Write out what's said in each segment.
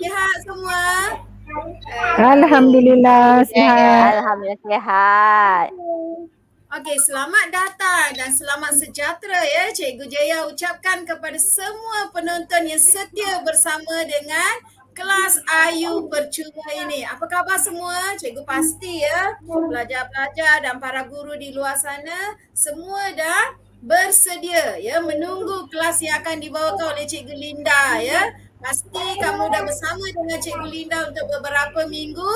Sihat semua. Alhamdulillah sihat. Alhamdulillah sihat. Okey, selamat datang dan selamat sejahtera ya Cikgu Jaya ucapkan kepada semua penonton yang setia bersama dengan kelas Ayu Percuma ini. Apa khabar semua? Cikgu pasti ya, pelajar-pelajar dan para guru di luar sana, semua dah bersedia ya menunggu kelas yang akan dibawakan oleh Cikgu Linda ya. Pasti kamu dah bersama dengan Cikgu Linda untuk beberapa minggu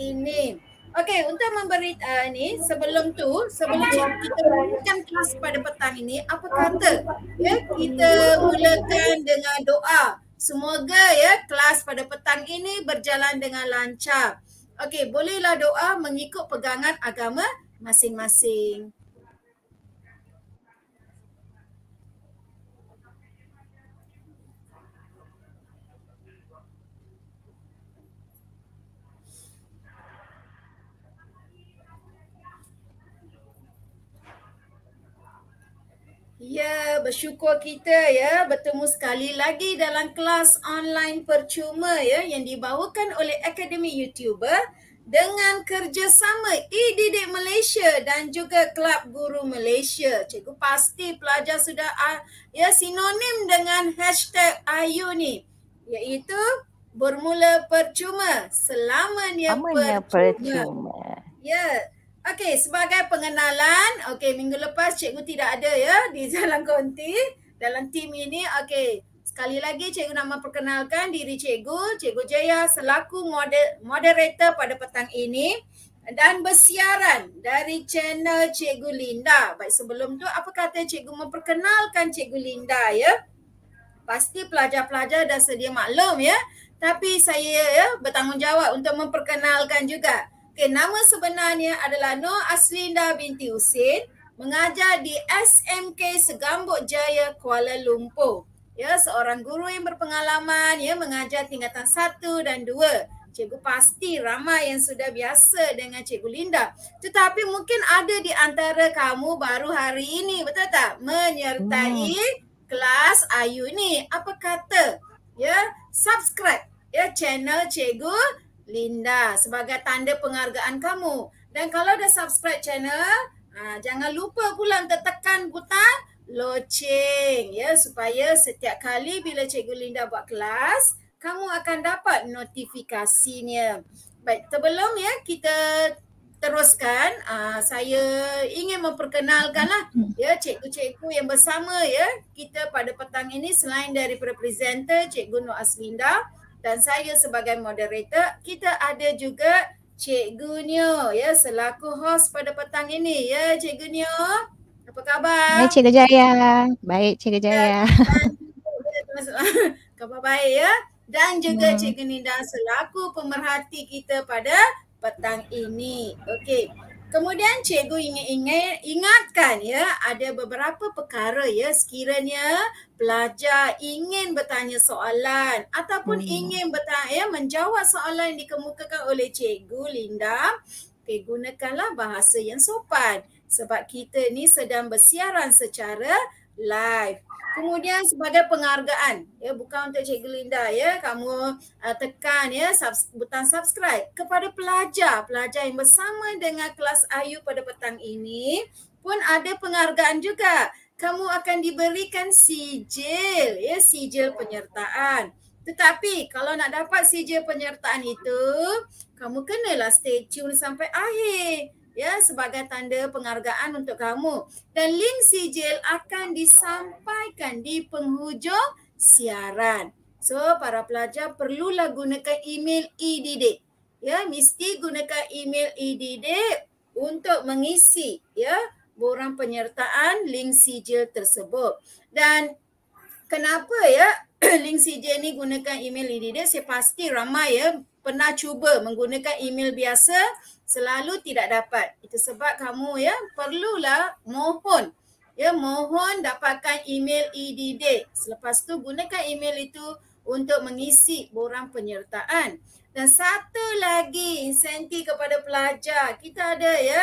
ini. Okey, untuk memberi uh, ni sebelum tu, sebelum kita mulakan kelas pada petang ini, apa kata ya kita mulakan dengan doa. Semoga ya kelas pada petang ini berjalan dengan lancar. Okey, bolehlah doa mengikut pegangan agama masing-masing. Ya, bersyukur kita ya bertemu sekali lagi dalam kelas online percuma ya yang dibawakan oleh Akademi YouTuber dengan kerjasama eDidik Malaysia dan juga Kelab Guru Malaysia. Cikgu pasti pelajar sudah ah, ya sinonim dengan hashtag Ayu ni iaitu bermula percuma selamanya, selamanya percuma. percuma. Ya, Okey, sebagai pengenalan, okey minggu lepas cikgu tidak ada ya di dalam Konti dalam tim ini. Okey, sekali lagi cikgu nak memperkenalkan diri cikgu, cikgu Jaya selaku moder- moderator pada petang ini dan bersiaran dari channel cikgu Linda. Baik sebelum tu apa kata cikgu memperkenalkan cikgu Linda ya? Pasti pelajar-pelajar dah sedia maklum ya. Tapi saya ya bertanggungjawab untuk memperkenalkan juga. Okay, nama sebenarnya adalah Nur Aslinda binti Husin, mengajar di SMK Segambut Jaya Kuala Lumpur. Ya, seorang guru yang berpengalaman ya mengajar tingkatan 1 dan 2. Cikgu pasti ramai yang sudah biasa dengan Cikgu Linda. Tetapi mungkin ada di antara kamu baru hari ini, betul tak? Menyertai hmm. kelas Ayu ni. Apa kata? Ya, subscribe ya channel Cikgu Linda sebagai tanda penghargaan kamu. Dan kalau dah subscribe channel, ha, jangan lupa pula tekan butang loceng ya supaya setiap kali bila Cikgu Linda buat kelas, kamu akan dapat notifikasinya. Baik, sebelum ya kita teruskan, uh, saya ingin memperkenalkanlah ya cikgu-cikgu yang bersama ya kita pada petang ini selain daripada presenter Cikgu Nur Aslinda, dan saya sebagai moderator kita ada juga Cikgu Nio ya selaku host pada petang ini ya Cikgu Nio apa khabar? Baik Cikgu Jaya. Baik Cikgu Jaya. Khabar baik ya dan juga hmm. Cikgu Ninda selaku pemerhati kita pada petang ini. Okey. Kemudian cikgu ingat ingatkan ya ada beberapa perkara ya sekiranya pelajar ingin bertanya soalan ataupun hmm. ingin bertanya ya, menjawab soalan yang dikemukakan oleh cikgu Linda, okay, gunakanlah bahasa yang sopan sebab kita ni sedang bersiaran secara live. Kemudian sebagai penghargaan, ya bukan untuk Cik Linda ya, kamu uh, tekan ya subs- butang subscribe kepada pelajar, pelajar yang bersama dengan kelas Ayu pada petang ini pun ada penghargaan juga. Kamu akan diberikan sijil, ya sijil penyertaan. Tetapi kalau nak dapat sijil penyertaan itu, kamu kenalah stay tune sampai akhir ya sebagai tanda penghargaan untuk kamu dan link sijil akan disampaikan di penghujung siaran. So para pelajar perlulah gunakan email EDD. Ya, mesti gunakan email EDD untuk mengisi ya borang penyertaan link sijil tersebut. Dan kenapa ya link sijil ni gunakan email EDD? Saya pasti ramai ya pernah cuba menggunakan email biasa selalu tidak dapat. Itu sebab kamu ya perlulah mohon. Ya mohon dapatkan email ED Selepas tu gunakan email itu untuk mengisi borang penyertaan. Dan satu lagi insentif kepada pelajar. Kita ada ya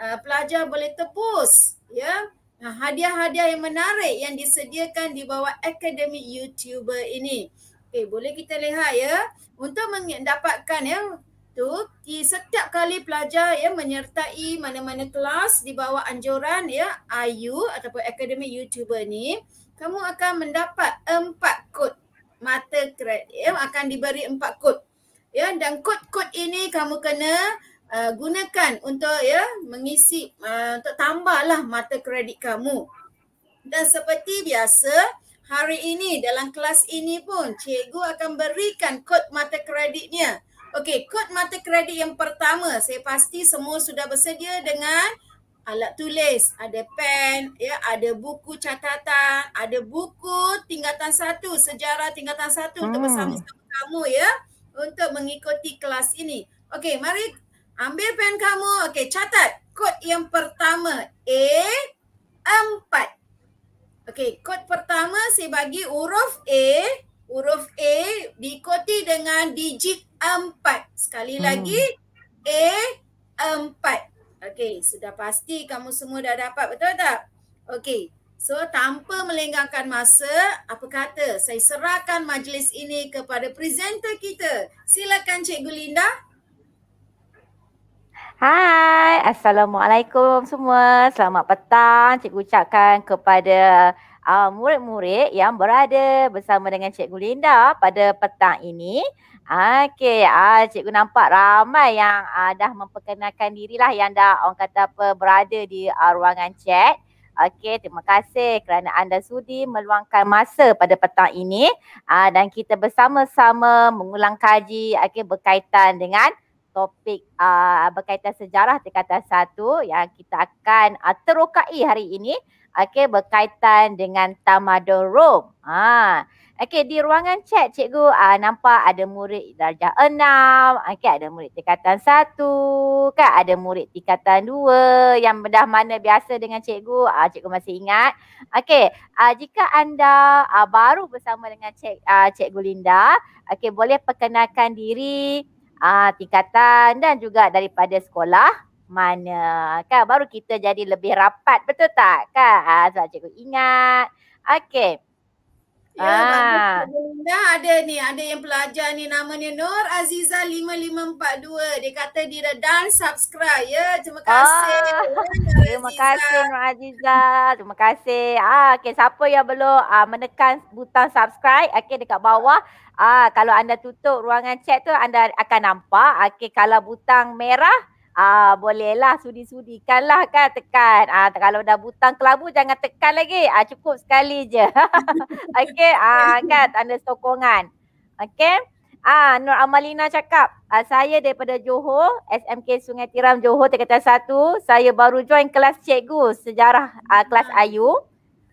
uh, pelajar boleh tebus ya uh, hadiah-hadiah yang menarik yang disediakan di bawah Akademi YouTuber ini. Okey, boleh kita lihat ya. Untuk mendapatkan ya tu di setiap kali pelajar ya menyertai mana-mana kelas di bawah anjuran ya IU ataupun Akademi YouTuber ni kamu akan mendapat empat kod mata kredit ya akan diberi empat kod ya dan kod-kod ini kamu kena uh, gunakan untuk ya mengisi uh, untuk tambahlah mata kredit kamu dan seperti biasa hari ini dalam kelas ini pun cikgu akan berikan kod mata kreditnya Okey, kod mata kredit yang pertama, saya pasti semua sudah bersedia dengan alat tulis. Ada pen, ya, ada buku catatan, ada buku tingkatan satu, sejarah tingkatan satu hmm. untuk bersama-sama kamu ya untuk mengikuti kelas ini. Okey, mari ambil pen kamu. Okey, catat kod yang pertama A 4. Okey, kod pertama saya bagi huruf A huruf A diikuti dengan digit empat. Sekali hmm. lagi, A empat. Okey, sudah pasti kamu semua dah dapat betul tak? Okey, so tanpa melenggangkan masa, apa kata saya serahkan majlis ini kepada presenter kita. Silakan Cikgu Linda. Hai, Assalamualaikum semua. Selamat petang. Cikgu ucapkan kepada uh, murid-murid yang berada bersama dengan Cikgu Linda pada petang ini. Okey, uh, Cikgu nampak ramai yang uh, dah memperkenalkan dirilah yang dah orang kata apa berada di uh, ruangan chat. Okey, terima kasih kerana anda sudi meluangkan masa pada petang ini uh, dan kita bersama-sama mengulang kaji okay, berkaitan dengan topik uh, berkaitan sejarah tingkatan satu yang kita akan uh, terokai hari ini okey berkaitan dengan tamadun Rom. Ha. Okey di ruangan chat cikgu uh, nampak ada murid darjah enam. okey ada murid tingkatan satu. kan ada murid tingkatan dua yang bedah mana biasa dengan cikgu, uh, cikgu masih ingat. Okey, ah, jika anda uh, baru bersama dengan cik, uh, cikgu Linda, okey boleh perkenalkan diri uh, tingkatan dan juga daripada sekolah mana kan baru kita jadi lebih rapat betul tak kan ah, ha, sebab cikgu ingat okey Ya, ah. ada ni, ada yang pelajar ni namanya Nur Aziza 5542. Dia kata dia dah dan subscribe ya. Terima ah, kasih. Oh, terima kasih Nur Aziza. Terima kasih. Ah, okey siapa yang belum ah, menekan butang subscribe, okey dekat bawah Ah, kalau anda tutup ruangan chat tu anda akan nampak. Okey, kalau butang merah, Ah bolehlah sudi-sudikanlah kan tekan. Ah kalau dah butang kelabu jangan tekan lagi. Ah cukup sekali je. Okey, ah kan tanda sokongan. Okey. Ah Nur Amalina cakap, ah, saya daripada Johor, SMK Sungai Tiram Johor Tingkatan 1. Saya baru join kelas cikgu sejarah ah, kelas hmm. Ayu.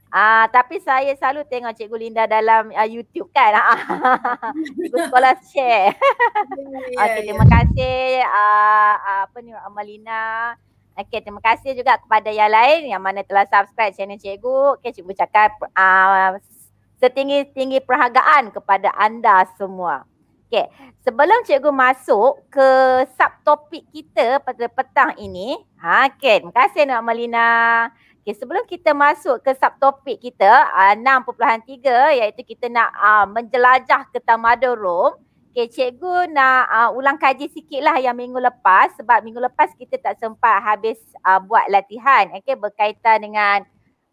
Ah, uh, tapi saya selalu tengok Cikgu Linda dalam uh, YouTube kan. Cikgu sekolah share. yeah, yeah, okay, ya. terima kasih uh, apa ni Amalina. Okay, terima kasih juga kepada yang lain yang mana telah subscribe channel Cikgu. Okay, Cikgu cakap uh, setinggi-tinggi perhargaan kepada anda semua. Okay, sebelum Cikgu masuk ke subtopik kita pada petang ini. okay, terima kasih Nur Amalina. Amalina. Okay, sebelum kita masuk ke subtopik kita uh, ah, 6.3 iaitu kita nak uh, menjelajah ke Tamadun Rom. Okay, cikgu nak uh, ulang kaji sikit lah yang minggu lepas sebab minggu lepas kita tak sempat habis uh, buat latihan okay, berkaitan dengan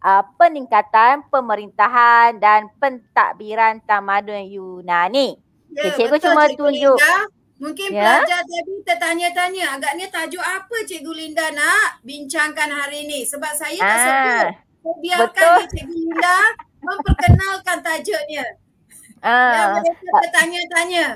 uh, peningkatan pemerintahan dan pentadbiran Tamadun Yunani. Yeah, okay, ya, cikgu betul, cuma cikgu tunjuk. Linda. Mungkin yeah. pelajar tadi tertanya-tanya agaknya tajuk apa Cikgu Linda nak bincangkan hari ini. Sebab saya tak ah. sebut. So, biarkan Betul. Cikgu Linda memperkenalkan tajuknya. Uh, yang mereka tertanya-tanya.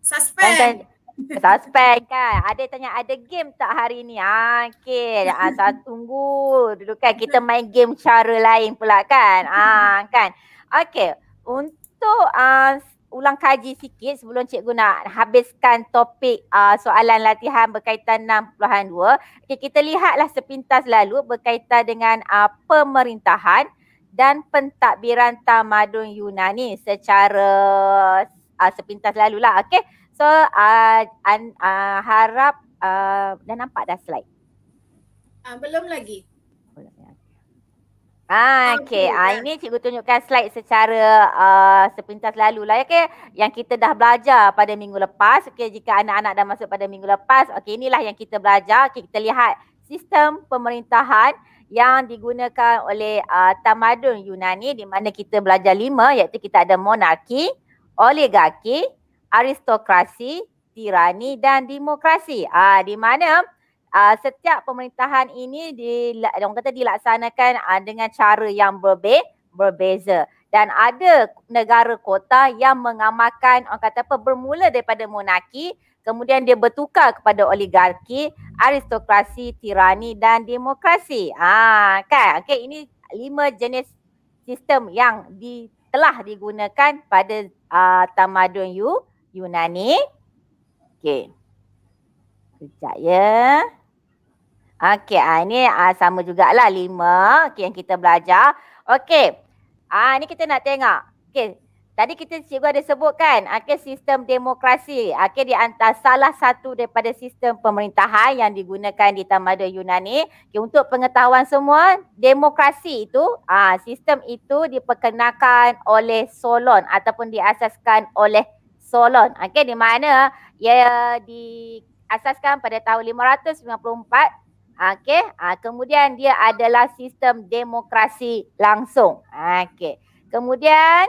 Suspend. Suspek kan. Ada tanya ada game tak hari ni? Ah, okay. Ah, tak tunggu. Dulu kan kita main game cara lain pula kan. Ah, kan. Okay. Untuk ah, ulang kaji sikit sebelum cikgu nak habiskan topik uh, soalan latihan berkaitan 62. Okay, kita lihatlah sepintas lalu berkaitan dengan uh, pemerintahan dan pentadbiran tamadun Yunani secara uh, sepintas lalu lah. Okay. So uh, an, uh, harap uh, dah nampak dah slide. Uh, belum lagi. Ha, ah, okay. Ha, ah, ya. ini cikgu tunjukkan slide secara uh, sepintas lalu lah. Ya, okay. Yang kita dah belajar pada minggu lepas. Okay. Jika anak-anak dah masuk pada minggu lepas. Okay. Inilah yang kita belajar. Okay. Kita lihat sistem pemerintahan yang digunakan oleh uh, tamadun Yunani di mana kita belajar lima iaitu kita ada monarki, oligarki, aristokrasi, tirani dan demokrasi. Ah di mana uh, setiap pemerintahan ini di orang kata dilaksanakan uh, dengan cara yang berbe- berbeza dan ada negara kota yang mengamalkan orang kata apa bermula daripada monarki kemudian dia bertukar kepada oligarki aristokrasi tirani dan demokrasi ah kan okey ini lima jenis sistem yang di, telah digunakan pada uh, tamadun Yu, Yunani okey sekejap ya yeah. Okey, ah, ini ah, sama jugalah lima okay, yang kita belajar. Okey, ah, ini kita nak tengok. Okey, tadi kita cikgu ada sebutkan okay, sistem demokrasi. Okey, di antara salah satu daripada sistem pemerintahan yang digunakan di tamadun Yunani. Okay, untuk pengetahuan semua, demokrasi itu, ah, sistem itu diperkenalkan oleh Solon ataupun diasaskan oleh Solon. Okey, di mana ia diasaskan pada tahun 594 Okey, ha, kemudian dia adalah sistem demokrasi langsung. Ha, Okey, kemudian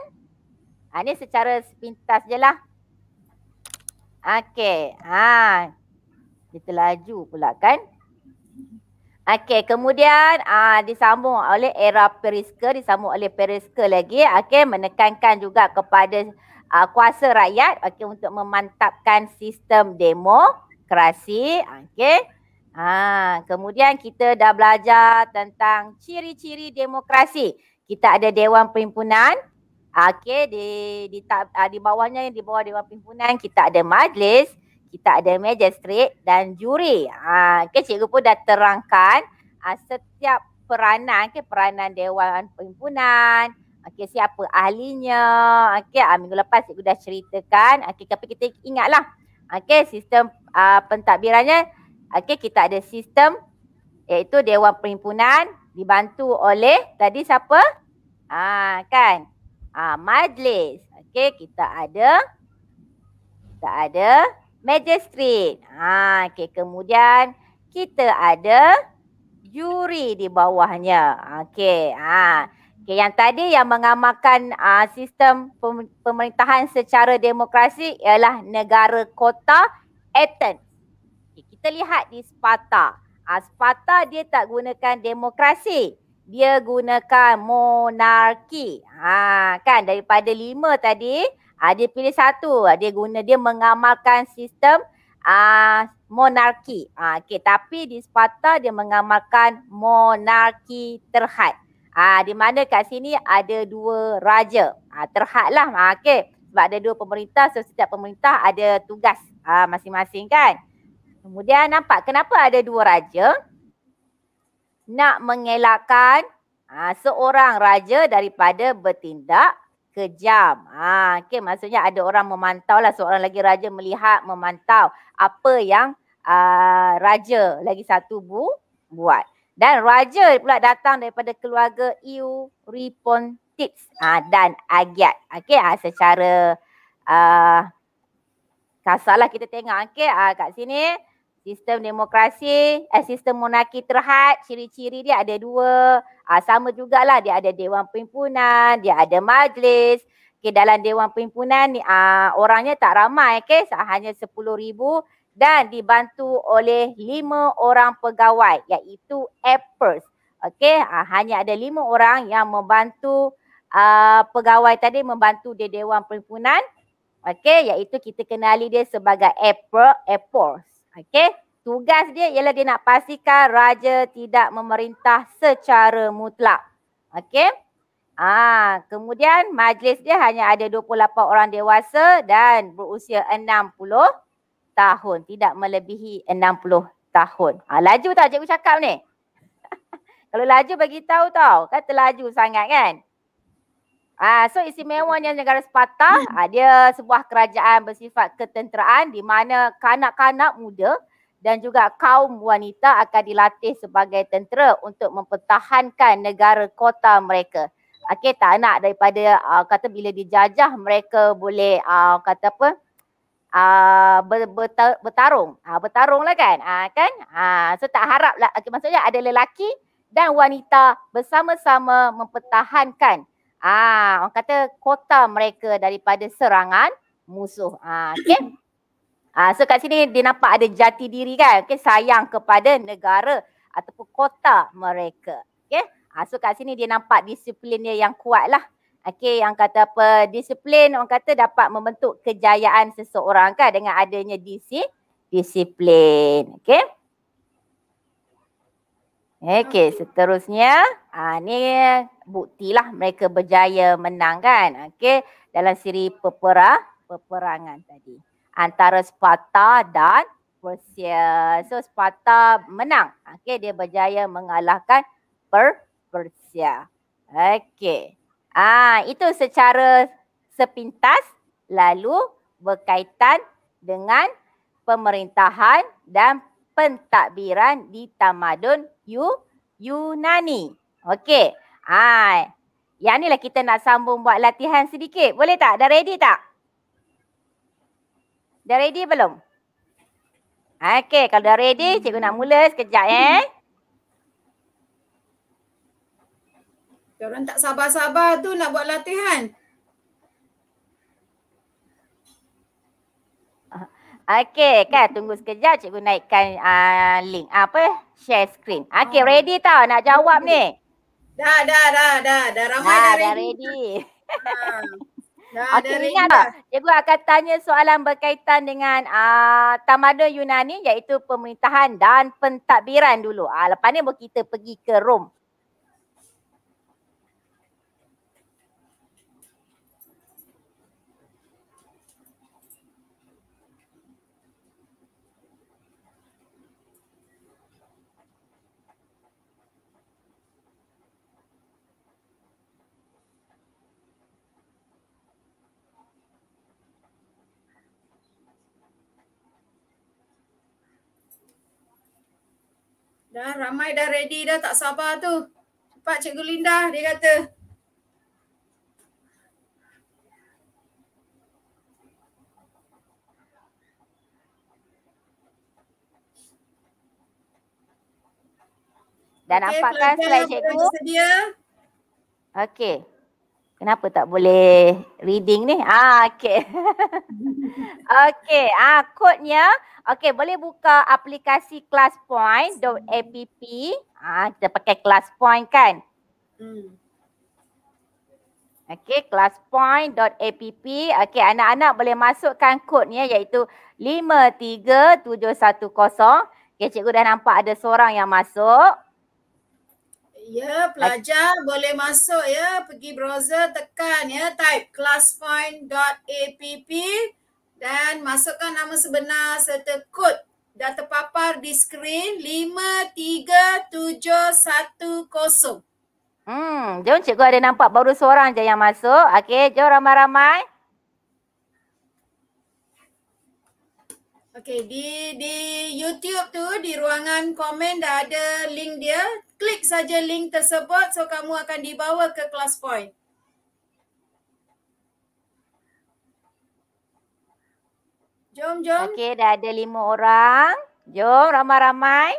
ha, ah, ini secara pintas je lah. Okey, ha, kita laju pula kan. Okey, kemudian ha, disambung oleh era Periske, disambung oleh Periske lagi. Okey, menekankan juga kepada ha, kuasa rakyat okay, untuk memantapkan sistem demokrasi. Okey. Ha, kemudian kita dah belajar tentang ciri-ciri demokrasi. Kita ada dewan perhimpunan. Okey, di di tab, ah, di bawahnya yang di bawah dewan perhimpunan kita ada majlis, kita ada magistrat dan juri. Ha, okay, cikgu pun dah terangkan ha, setiap peranan, okay, peranan dewan perhimpunan. Okey, siapa ahlinya? Okey, ha, minggu lepas cikgu dah ceritakan. Okey, tapi kita ingatlah. Okey, sistem ha, pentadbirannya Okey kita ada sistem iaitu dewan perhimpunan dibantu oleh tadi siapa? Ah kan? Ah ha, majlis. Okey kita ada kita ada magistrate. Ha, ah okey kemudian kita ada juri di bawahnya. Okey. Ah ha. okay yang tadi yang mengamalkan uh, sistem pemerintahan secara demokrasi ialah negara kota Athens kita lihat di Sparta. Ha, Sparta dia tak gunakan demokrasi. Dia gunakan monarki. Ha, kan daripada lima tadi, ha, dia pilih satu. Dia guna dia mengamalkan sistem ha, monarki. Ha, okay. Tapi di Sparta dia mengamalkan monarki terhad. Ha, di mana kat sini ada dua raja. Ha, terhadlah. Ha, okay. Sebab ada dua pemerintah, so setiap pemerintah ada tugas ha, masing-masing kan. Kemudian nampak kenapa ada dua raja nak mengelakkan ha, seorang raja daripada bertindak kejam. Ha, okay, maksudnya ada orang memantau lah seorang lagi raja melihat memantau apa yang uh, raja lagi satu bu buat. Dan raja pula datang daripada keluarga Iu Ripontips ha, dan Agiat. Okay, ha, secara uh, kasarlah kita tengok. Okay, ha, kat sini. Sistem demokrasi, eh, sistem monarki terhad, ciri-ciri dia ada dua. Ha, sama jugalah dia ada Dewan Pimpunan, dia ada majlis. Okay, dalam Dewan Pimpunan ni ha, orangnya tak ramai, okay? Ah, hanya 10 ribu dan dibantu oleh lima orang pegawai iaitu Apples. Okay, ha, hanya ada lima orang yang membantu uh, pegawai tadi membantu di Dewan Pimpunan. Okay, iaitu kita kenali dia sebagai Apple, Apples. Okey, tugas dia ialah dia nak pastikan raja tidak memerintah secara mutlak. Okey. Ah, ha, kemudian majlis dia hanya ada 28 orang dewasa dan berusia 60 tahun, tidak melebihi 60 tahun. Ah, ha, laju tak cikgu cakap ni? Kalau laju bagi tahu tau. Kata laju sangat kan? Ah, so istimewanya negara Sparta, hmm. ah, dia sebuah kerajaan bersifat ketenteraan di mana kanak-kanak muda dan juga kaum wanita akan dilatih sebagai tentera untuk mempertahankan negara kota mereka. Okey, tak nak daripada uh, kata bila dijajah mereka boleh uh, kata apa? Uh, ber, bertarung. Uh, bertarung lah kan? Uh, kan? Uh, so tak harap lah. Okay, maksudnya ada lelaki dan wanita bersama-sama mempertahankan Ah, orang kata kota mereka daripada serangan musuh. Ah, okay. Ah, so kat sini dia nampak ada jati diri kan. Okay, sayang kepada negara ataupun kota mereka. Okay. Ah, so kat sini dia nampak disiplinnya yang kuat lah. Okay, yang kata apa disiplin orang kata dapat membentuk kejayaan seseorang kan dengan adanya disi disiplin. Okay. Okey, seterusnya uh, ni buktilah mereka berjaya menang kan. Okay, dalam siri peperah, peperangan tadi. Antara Sparta dan Persia. So, Sparta menang. Okey, dia berjaya mengalahkan per Persia. Okey, Ah, itu secara sepintas lalu berkaitan dengan pemerintahan dan pentadbiran di tamadun you Yunani. Okey. Ha. Yang ni lah kita nak sambung buat latihan sedikit. Boleh tak? Dah ready tak? Dah ready belum? Okey, kalau dah ready, cikgu nak mula sekejap eh. Diorang tak sabar-sabar tu nak buat latihan. Okey, kan? Tunggu sekejap cikgu naikkan uh, link. Apa? Share screen. Okey, oh. ready tau nak jawab ni? Dah, dah, dah. Dah, dah ramai ah, dah, dah ready. Dah ready. Nah, Okey, ingat tak? Cikgu akan tanya soalan berkaitan dengan uh, tamadun Yunani iaitu pemerintahan dan pentadbiran dulu. Uh, lepas ni kita pergi ke Rome. Dah ramai dah ready dah tak sabar tu. Pak Cikgu Linda dia kata. Dah okay, nampak kan slide Cikgu? Okey. Kenapa tak boleh reading ni? Ah, okay. okay, ah, kodnya. Okay, boleh buka aplikasi .app. Ah, kita pakai point kan? Hmm. Okay, .app. Okay, anak-anak boleh masukkan kodnya iaitu 53710. Okay, cikgu dah nampak ada seorang yang masuk. Ya, pelajar A- boleh masuk ya. Pergi browser, tekan ya. Type classpoint.app dan masukkan nama sebenar serta kod dah terpapar di skrin 53710. Hmm, jom cikgu ada nampak baru seorang je yang masuk. Okey, jom ramai-ramai. Okey, di di YouTube tu di ruangan komen dah ada link dia klik saja link tersebut so kamu akan dibawa ke kelas point. Jom, jom. Okey, dah ada lima orang. Jom, ramai-ramai.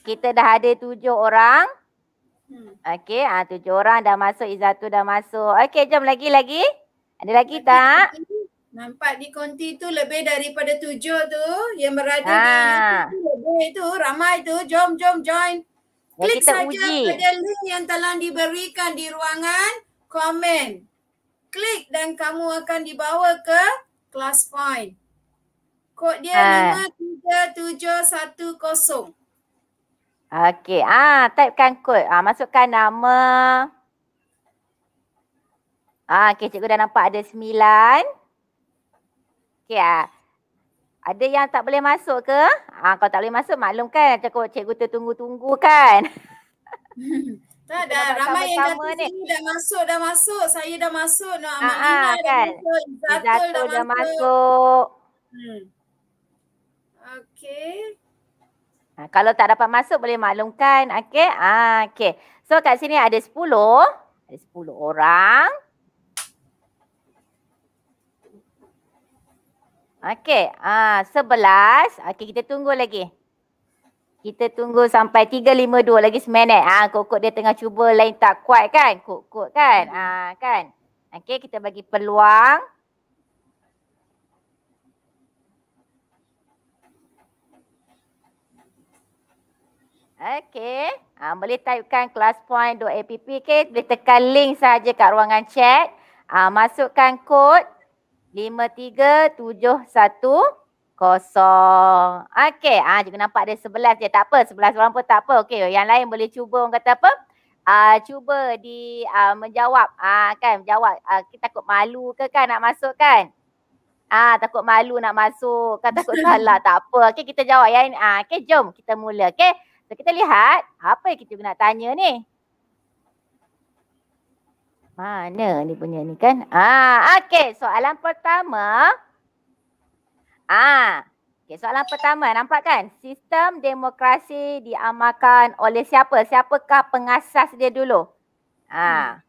Kita dah ada tujuh orang. Hmm. Okey, ha, tujuh orang dah masuk, Izatu dah masuk. Okey, jom lagi-lagi. Ada lagi Nanti tak? nampak di konti tu lebih daripada tujuh tu yang berada ha. di ah. lebih tu, ramai tu. Jom, jom, join. Ya, Klik saja uji. pada link yang telah diberikan di ruangan komen. Klik dan kamu akan dibawa ke class point. Kod dia ha. Ah. 5710. Okey, ah typekan kod. Ah masukkan nama. Ah okey, cikgu dah nampak ada 9. Okey ah. Ada yang tak boleh masuk ke? Ah kalau tak boleh masuk maklum kan cikgu cikgu tertunggu-tunggu kan. Tak ada ramai yang dah sini dah masuk dah masuk. Saya dah masuk. Nak Amina ah, ah, kan? dah masuk. Zatul dah, dah masuk. masuk. Hmm. Okey. Ha, kalau tak dapat masuk boleh maklumkan. Okey. Ha, okey. So kat sini ada 10. Ada 10 orang. Okey. Ha, 11. Okey kita tunggu lagi. Kita tunggu sampai 3, 5, 2 lagi seminit. Ha, kot-kot dia tengah cuba lain tak kuat kan? Kot-kot kan? Ha, kan? Okey kita bagi Peluang. Okey. Ha, boleh typekan classpoint.app ke. Boleh tekan link saja kat ruangan chat. Ha, masukkan kod 53710. Okey. Ha, ah, juga nampak ada 11 je. Tak apa. 11 orang pun tak apa. Okey. Yang lain boleh cuba orang kata apa. Uh, cuba di uh, menjawab uh, kan menjawab uh, kita takut malu ke kan nak masukkan kan ah takut malu nak masuk kan takut salah tak apa okey kita jawab yang ah uh, okey jom kita mula okey So kita lihat apa yang kita nak tanya ni. Mana ni punya ni kan? Ah, okey. Soalan pertama. Ah, okey. Soalan pertama nampak kan? Sistem demokrasi diamalkan oleh siapa? Siapakah pengasas dia dulu? Ah. Hmm.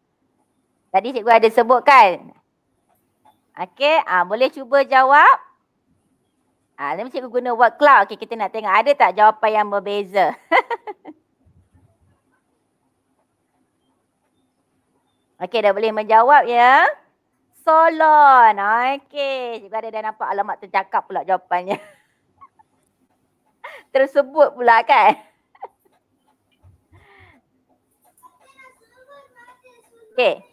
Tadi cikgu ada sebutkan Okey, ah, boleh cuba jawab. Ha, lama cikgu guna word cloud. Okay, kita nak tengok ada tak jawapan yang berbeza. Okey, dah boleh menjawab ya. Solon. Okey, cikgu ada dah nampak alamat tercakap pula jawapannya. Tersebut pula kan. Okey.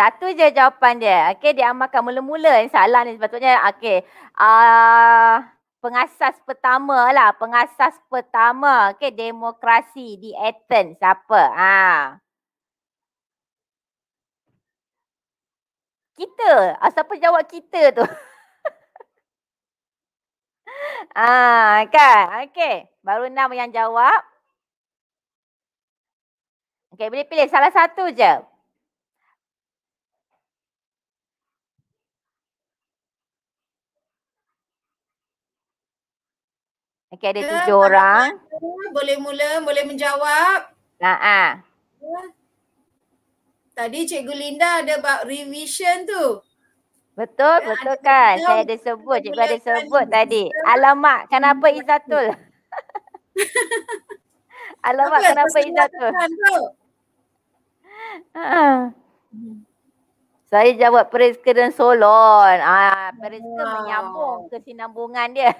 Satu je jawapan dia. Okey, dia amalkan mula-mula yang salah ni sepatutnya. Okey. Uh, pengasas pertama lah. Pengasas pertama. Okey, demokrasi di Athens. Siapa? Ha. Kita. Ah, siapa jawab kita tu? Ah, kan? Okey. Baru enam yang jawab. Okey, boleh pilih salah satu je. Okey ada ya, tujuh ya, orang. Boleh mula, boleh menjawab. Nah, ah. Ya. Tadi Cikgu Linda ada buat revision tu. Betul, ya, betul ada kan? Saya ada sebut, Cikgu ada sebut kan tadi. Kita. Alamak, kenapa Izatul? Alamak, kenapa Izatul? Ha. Saya jawab Periska dan Solon. Ah, ya. Periska wow. menyambung kesinambungan dia.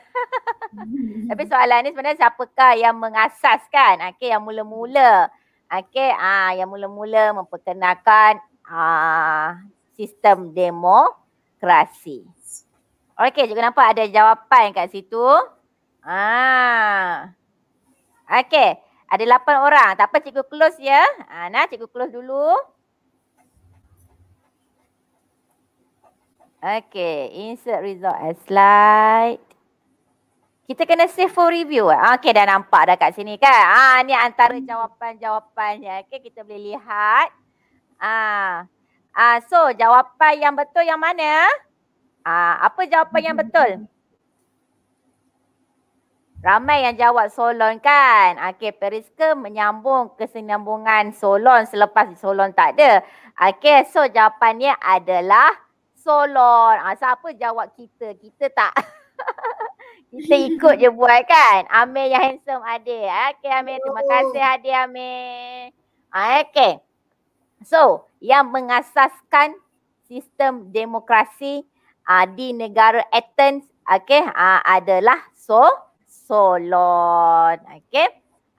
Tapi soalan ni sebenarnya siapakah yang mengasaskan? Okey, yang mula-mula. Okey, ah, yang mula-mula memperkenalkan ah, sistem demokrasi. Okey, juga nampak ada jawapan kat situ. Ah. Okey, ada lapan orang. Tak apa, cikgu close ya. Ah, nah, cikgu close dulu. Okay, insert result as slide. Kita kena save for review. Eh? Okay, dah nampak dah kat sini kan? Ah, ni antara jawapan-jawapannya. Okay, kita boleh lihat. Ah, ah, so jawapan yang betul yang mana? Ah, apa jawapan yang betul? Ramai yang jawab Solon kan? Okay, Periska menyambung kesinambungan Solon selepas Solon tak ada. Okay, so jawapannya adalah solon. Ah, siapa jawab kita? Kita tak. kita ikut je buat kan. Amir yang handsome ada. Okay Amir. Terima oh. kasih Hadi Amir. Ah, okay. So yang mengasaskan sistem demokrasi uh, di negara Athens okay, uh, ah, adalah so Solon. Okay.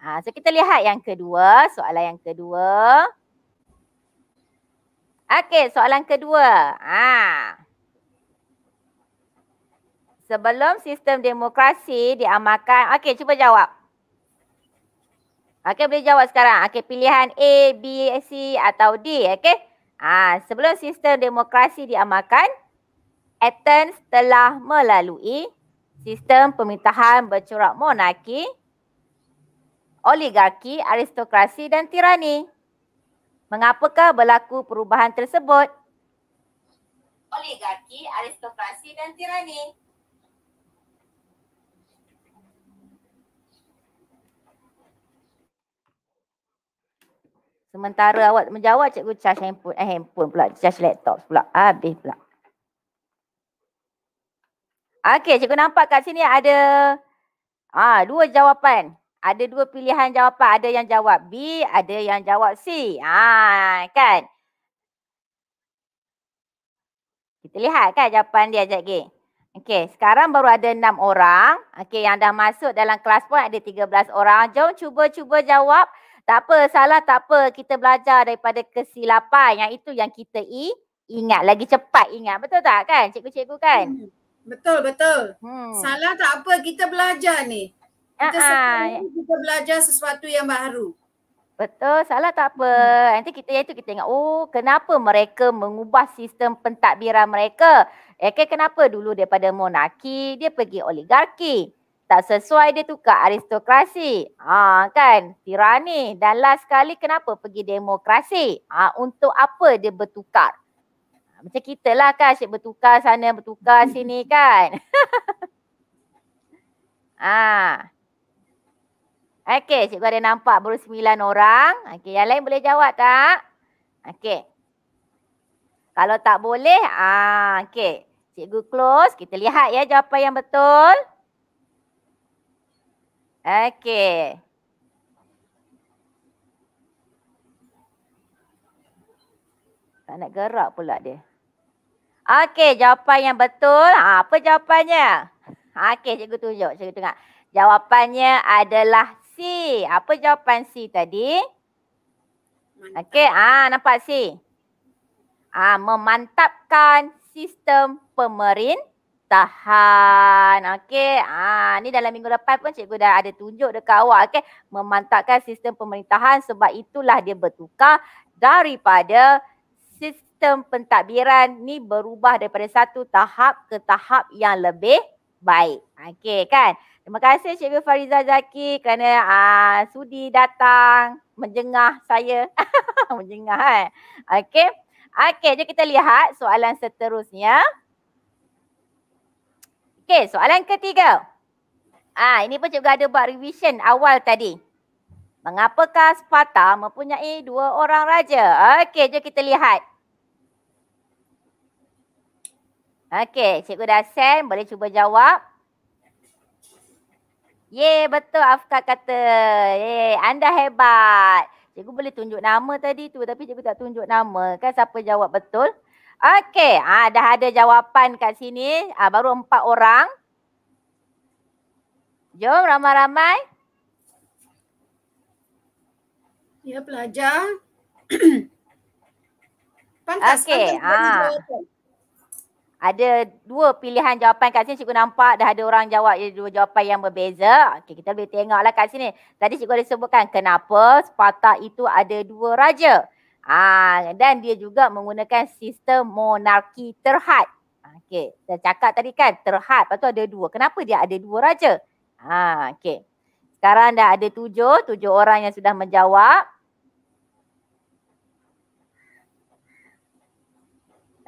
Uh, so kita lihat yang kedua. Soalan yang kedua. Okey, soalan kedua. Ha. Sebelum sistem demokrasi diamalkan. Okey, cuba jawab. Okey, boleh jawab sekarang. Okey, pilihan A, B, C atau D. Okey. Ha. Sebelum sistem demokrasi diamalkan, Athens telah melalui sistem pemerintahan bercorak monarki, oligarki, aristokrasi dan tirani. Mengapakah berlaku perubahan tersebut? Oligarki, aristokrasi dan tirani. Sementara awak menjawab cikgu charge handphone, eh handphone pula, charge laptop pula, habis pula. Okey, cikgu nampak kat sini ada ah dua jawapan ada dua pilihan jawapan. Ada yang jawab B, ada yang jawab C. Ha, kan? Kita lihat kan jawapan dia, Jaki. Okey, sekarang baru ada enam orang. Okey, yang dah masuk dalam kelas pun ada tiga belas orang. Jom cuba-cuba jawab. Tak apa, salah tak apa. Kita belajar daripada kesilapan. Yang itu yang kita i, ingat. Lagi cepat ingat. Betul tak kan, cikgu-cikgu kan? Hmm. Betul, betul. Hmm. Salah tak apa, kita belajar ni kita ah, ah, ya. kita belajar sesuatu yang baru. Betul, salah tak apa. Hmm. Nanti kita itu kita ingat, oh kenapa mereka mengubah sistem pentadbiran mereka? Eh, okay, kenapa dulu daripada monarki, dia pergi oligarki. Tak sesuai dia tukar aristokrasi. Ha, kan, tirani. Dan last sekali kenapa pergi demokrasi? Ha, untuk apa dia bertukar? Ha, macam kita lah kan, asyik bertukar sana, bertukar sini kan. ah. Okey, cikgu ada nampak baru sembilan orang. Okey, yang lain boleh jawab tak? Okey. Kalau tak boleh, ah, okey. Cikgu close. Kita lihat ya jawapan yang betul. Okey. Tak nak gerak pula dia. Okey, jawapan yang betul. Ha, apa jawapannya? Ha, okey, cikgu tunjuk. Cikgu tengok. Jawapannya adalah C. Apa jawapan C tadi? Okey, ah nampak C. Ah memantapkan sistem pemerintahan. Okey, ah ni dalam minggu lepas pun cikgu dah ada tunjuk dekat awak okey, memantapkan sistem pemerintahan sebab itulah dia bertukar daripada sistem pentadbiran ni berubah daripada satu tahap ke tahap yang lebih baik. Okey kan? Terima kasih Cikgu Fariza Zaki kerana uh, sudi datang menjengah saya. menjengah kan. Okey. Okey, jom kita lihat soalan seterusnya. Okey, soalan ketiga. Ah, ha, ini pun cikgu ada buat revision awal tadi. Mengapakah Sparta mempunyai dua orang raja? Okey, jadi kita lihat. Okey, cikgu dah send. Boleh cuba jawab. Yeah betul Afka kata. Yeah anda hebat. Cikgu boleh tunjuk nama tadi tu tapi cikgu tak tunjuk nama. Kan siapa jawab betul? Okey, ha, dah ada jawapan kat sini. Ha, baru empat orang. Jom ramai-ramai. Ya, pelajar. Pantas, okay. pantas. Ha ada dua pilihan jawapan kat sini cikgu nampak dah ada orang jawab dua jawapan yang berbeza. Okey kita boleh tengoklah kat sini. Tadi cikgu ada sebutkan kenapa sepatah itu ada dua raja. Ah dan dia juga menggunakan sistem monarki terhad. Okey, saya cakap tadi kan terhad patut ada dua. Kenapa dia ada dua raja? Ah okey. Sekarang dah ada tujuh, tujuh orang yang sudah menjawab.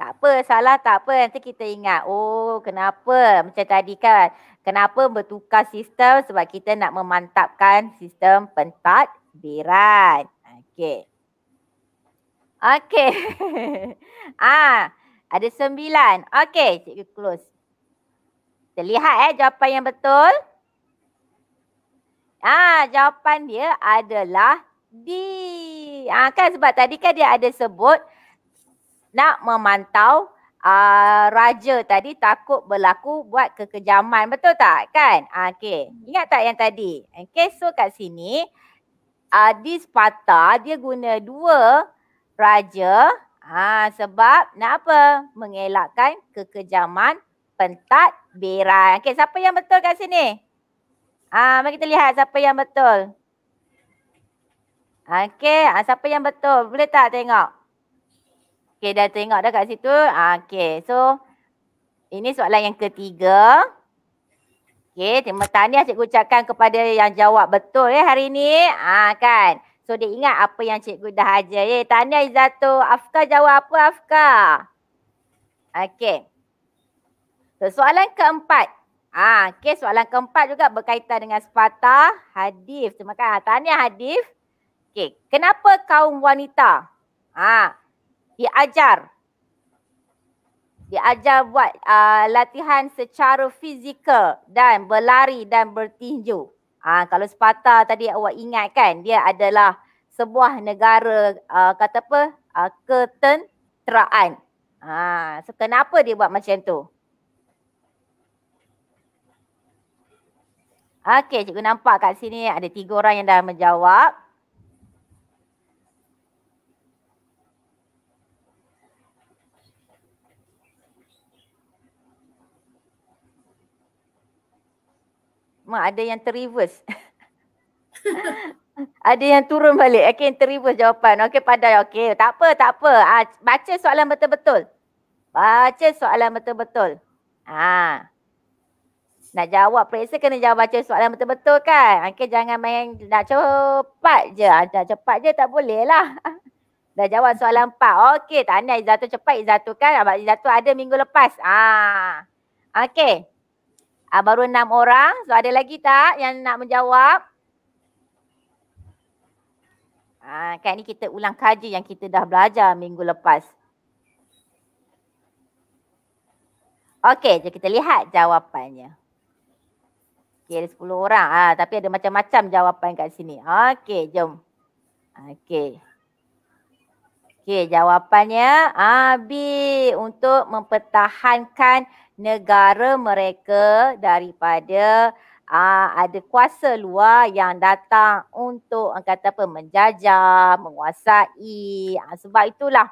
Tak apa, salah tak apa. Nanti kita ingat, oh kenapa macam tadi kan. Kenapa bertukar sistem? Sebab kita nak memantapkan sistem pentadbiran. Okey. Okey. ah, ada sembilan. Okey, cikgu close. Kita lihat eh jawapan yang betul. Ah, jawapan dia adalah D. Ah, kan sebab tadi kan dia ada sebut nak memantau uh, raja tadi takut berlaku buat kekejaman betul tak kan uh, okey ingat tak yang tadi okey so kat sini uh, di Sparta dia guna dua raja uh, sebab nak apa mengelakkan kekejaman pentat berai okey siapa yang betul kat sini ah mari kita lihat siapa yang betul Okey, siapa yang betul? Boleh tak tengok? Okey dah tengok dah kat situ. Ah, okey so ini soalan yang ketiga. Okey terima tanya cikgu ucapkan kepada yang jawab betul ya eh, hari ini. Ah kan. So dia ingat apa yang cikgu dah ajar. Eh, Tanya Izzato. Afka jawab apa Afka? Okey. So, soalan keempat. Ah, okey soalan keempat juga berkaitan dengan sepata hadif. Terima kasih. Ah, Tahniah hadif. Okey, kenapa kaum wanita? Ah, diajar diajar buat uh, latihan secara fizikal dan berlari dan bertinju. Ah kalau Sparta tadi awak ingat kan dia adalah sebuah negara uh, kata apa? Uh, ketenteraan. Ha, uh, so kenapa dia buat macam tu? Okey, cikgu nampak kat sini ada tiga orang yang dah menjawab. Mak ada yang terreverse. ada yang turun balik. Okay, yang terreverse jawapan. Okey, padai. okey. tak apa, tak apa. Ah, baca soalan betul-betul. Baca soalan betul-betul. Ah. Nak jawab periksa kena jawab baca soalan betul-betul kan. Okay, jangan main nak cepat je. Ada ah, cepat je tak boleh lah. Dah jawab soalan empat. Okey, tahniah Izzatu cepat Izzatu kan. Abang Izzatu ada minggu lepas. Ah. Okey. Ah baru enam orang. So ada lagi tak yang nak menjawab? Ah kan ni kita ulang kaji yang kita dah belajar minggu lepas. Okey, jadi kita lihat jawapannya. Okey, ada 10 orang. Ah tapi ada macam-macam jawapan kat sini. Okey, jom. Okey. Okey, jawapannya A B untuk mempertahankan negara mereka daripada aa, ah, ada kuasa luar yang datang untuk kata apa menjajah, menguasai. Ha, sebab itulah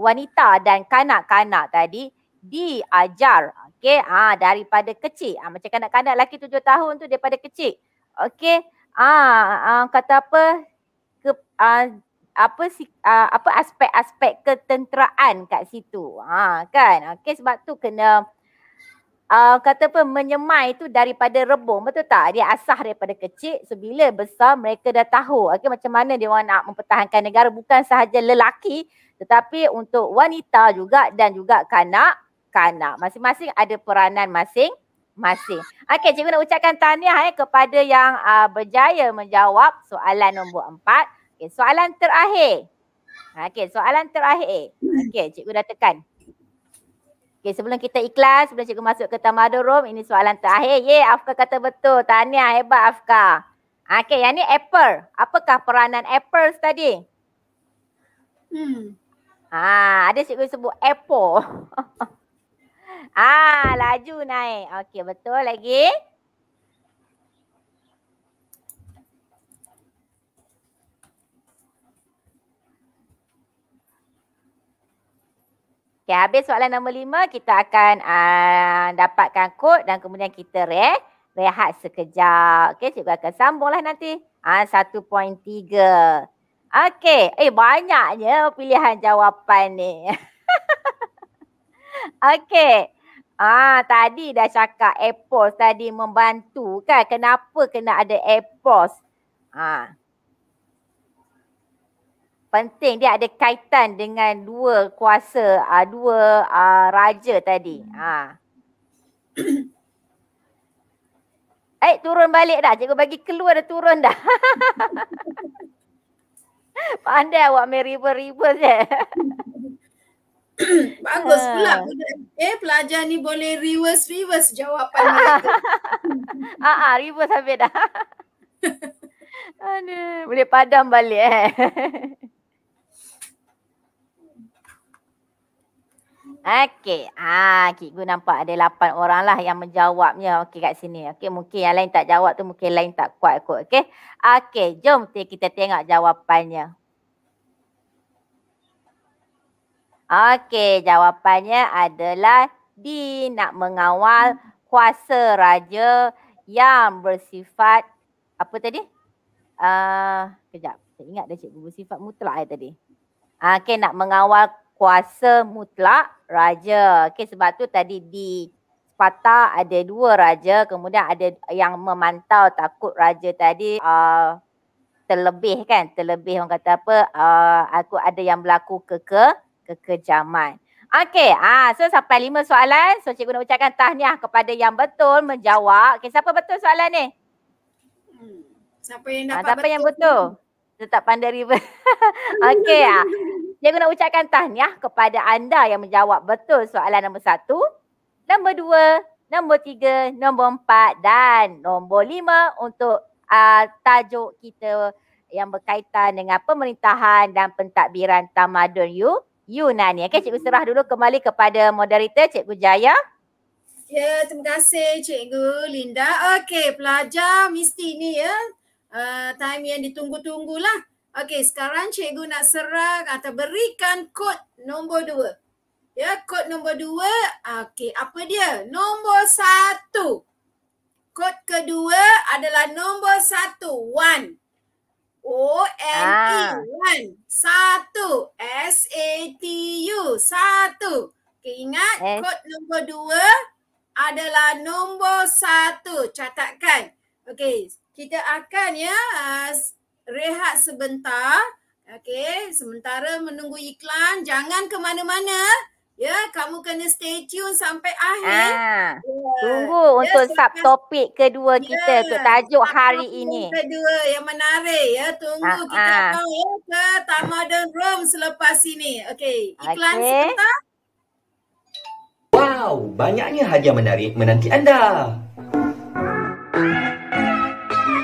wanita dan kanak-kanak tadi diajar okey ah daripada kecil ha, macam kanak-kanak lelaki tujuh tahun tu daripada kecil okey ah kata apa ke ha, apa si ha, apa aspek-aspek ketenteraan kat situ ah kan okey sebab tu kena uh, kata pun menyemai tu daripada rebung betul tak? Dia asah daripada kecil so bila besar mereka dah tahu okay, macam mana dia orang nak mempertahankan negara bukan sahaja lelaki tetapi untuk wanita juga dan juga kanak-kanak. Masing-masing ada peranan masing masing. Okey, cikgu nak ucapkan tahniah eh, kepada yang uh, berjaya menjawab soalan nombor empat. Okay, soalan terakhir. Okey, soalan terakhir. Okey, cikgu dah tekan. Okay, sebelum kita ikhlas, sebelum cikgu masuk ke Tamadun Room, ini soalan terakhir. Ye, Afka kata betul. Tahniah, hebat Afka. Okay, yang ni Apple. Apakah peranan Apple tadi? Hmm. Ah, ada cikgu sebut Apple. ah, laju naik. Okay, betul lagi. Okey, habis soalan nombor lima, kita akan uh, dapatkan kod dan kemudian kita reh, rehat sekejap. Okey, cikgu akan sambunglah nanti. Ah, satu uh, tiga. Okey, eh banyaknya pilihan jawapan ni. Okey. Ah, tadi dah cakap AirPods tadi membantu kan? Kenapa kena ada AirPods? Ah penting dia ada kaitan dengan dua kuasa uh, dua uh, raja tadi. Ha. eh turun balik dah. Cikgu bagi keluar dah turun dah. Pandai awak main river-river je. Bagus pula. Eh pelajar ni boleh reverse-reverse jawapan mereka. Ah, ah, reverse habis dah. Aduh, boleh padam balik eh. Okey. Ha, cikgu nampak ada lapan orang lah yang menjawabnya. Okey kat sini. Okey mungkin yang lain tak jawab tu mungkin lain tak kuat kot. Okey. Okey. Jom kita tengok jawapannya. Okey. Jawapannya adalah D. Nak mengawal kuasa raja yang bersifat apa tadi? Uh, kejap. Saya ingat dah cikgu bersifat mutlak ya tadi. Okey, nak mengawal kuasa mutlak raja. Okey sebab tu tadi di Sparta ada dua raja kemudian ada yang memantau takut raja tadi uh, terlebih kan terlebih orang kata apa uh, aku ada yang berlaku keke kekejaman. Okey, ah so sampai lima soalan. So cikgu nak ucapkan tahniah kepada yang betul menjawab. Okey, siapa betul soalan ni? Hmm. Siapa yang dapat ah, siapa betul? Siapa yang betul? Tetap pandai river. Okey ah. Jangan nak ucapkan tahniah kepada anda yang menjawab betul soalan nombor satu, nombor dua, nombor tiga, nombor empat dan nombor lima untuk uh, tajuk kita yang berkaitan dengan pemerintahan dan pentadbiran tamadun you, nani Okey, Cikgu serah dulu kembali kepada moderator Cikgu Jaya. Ya, yeah, terima kasih Cikgu Linda. Okey, pelajar mesti ni ya. Uh, time yang ditunggu-tunggulah. Okey, sekarang cikgu nak serang atau berikan kod nombor dua. Ya, kod nombor dua. Okey, apa dia? Nombor satu. Kod kedua adalah nombor satu. One. E. Ah. O-N-E. Satu. S-A-T-U. Satu. Okey, ingat S- eh. kod nombor dua adalah nombor satu. Catatkan. Okey, kita akan ya... Uh, rehat sebentar. Okey, sementara menunggu iklan, jangan ke mana-mana. Ya, kamu kena stay tune sampai akhir. Ah, yeah. Tunggu yeah, untuk sub topik kedua ya, kita untuk tajuk hari ini. Kedua yang menarik ya, tunggu ah, kita ah. tahu ya ke Tamadun Room selepas ini. Okey, iklan okay. sebentar. Wow, banyaknya hadiah menarik menanti anda.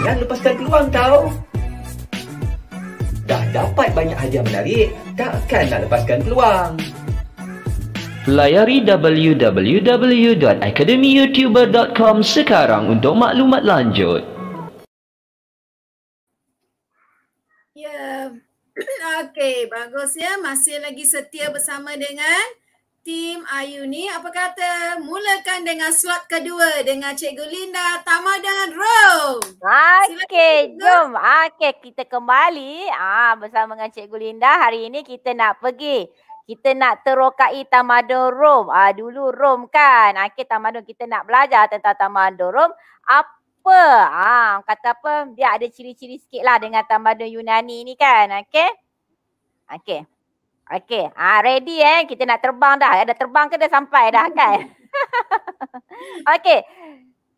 Dan lepaskan peluang tau. Dah dapat banyak hadiah menarik, takkan nak lepaskan peluang. Layari www.academyyoutuber.com sekarang untuk maklumat lanjut. Ya, yeah. okey, bagus ya. Masih lagi setia bersama dengan Tim Ayu ni apa kata mulakan dengan slot kedua dengan Cikgu Linda, Tama dan Rom. Okey, jom. Okey, kita kembali ah bersama dengan Cikgu Linda. Hari ini kita nak pergi kita nak terokai tamadun Rom. Ah dulu Rom kan. Okey, tamadun kita nak belajar tentang tamadun Rom. Apa? Ah kata apa? Dia ada ciri-ciri sikitlah dengan tamadun Yunani ni kan. Okey. Okey. Okey, Ha, ready eh. Kita nak terbang dah. Ada terbang ke dah sampai dah kan? Okey,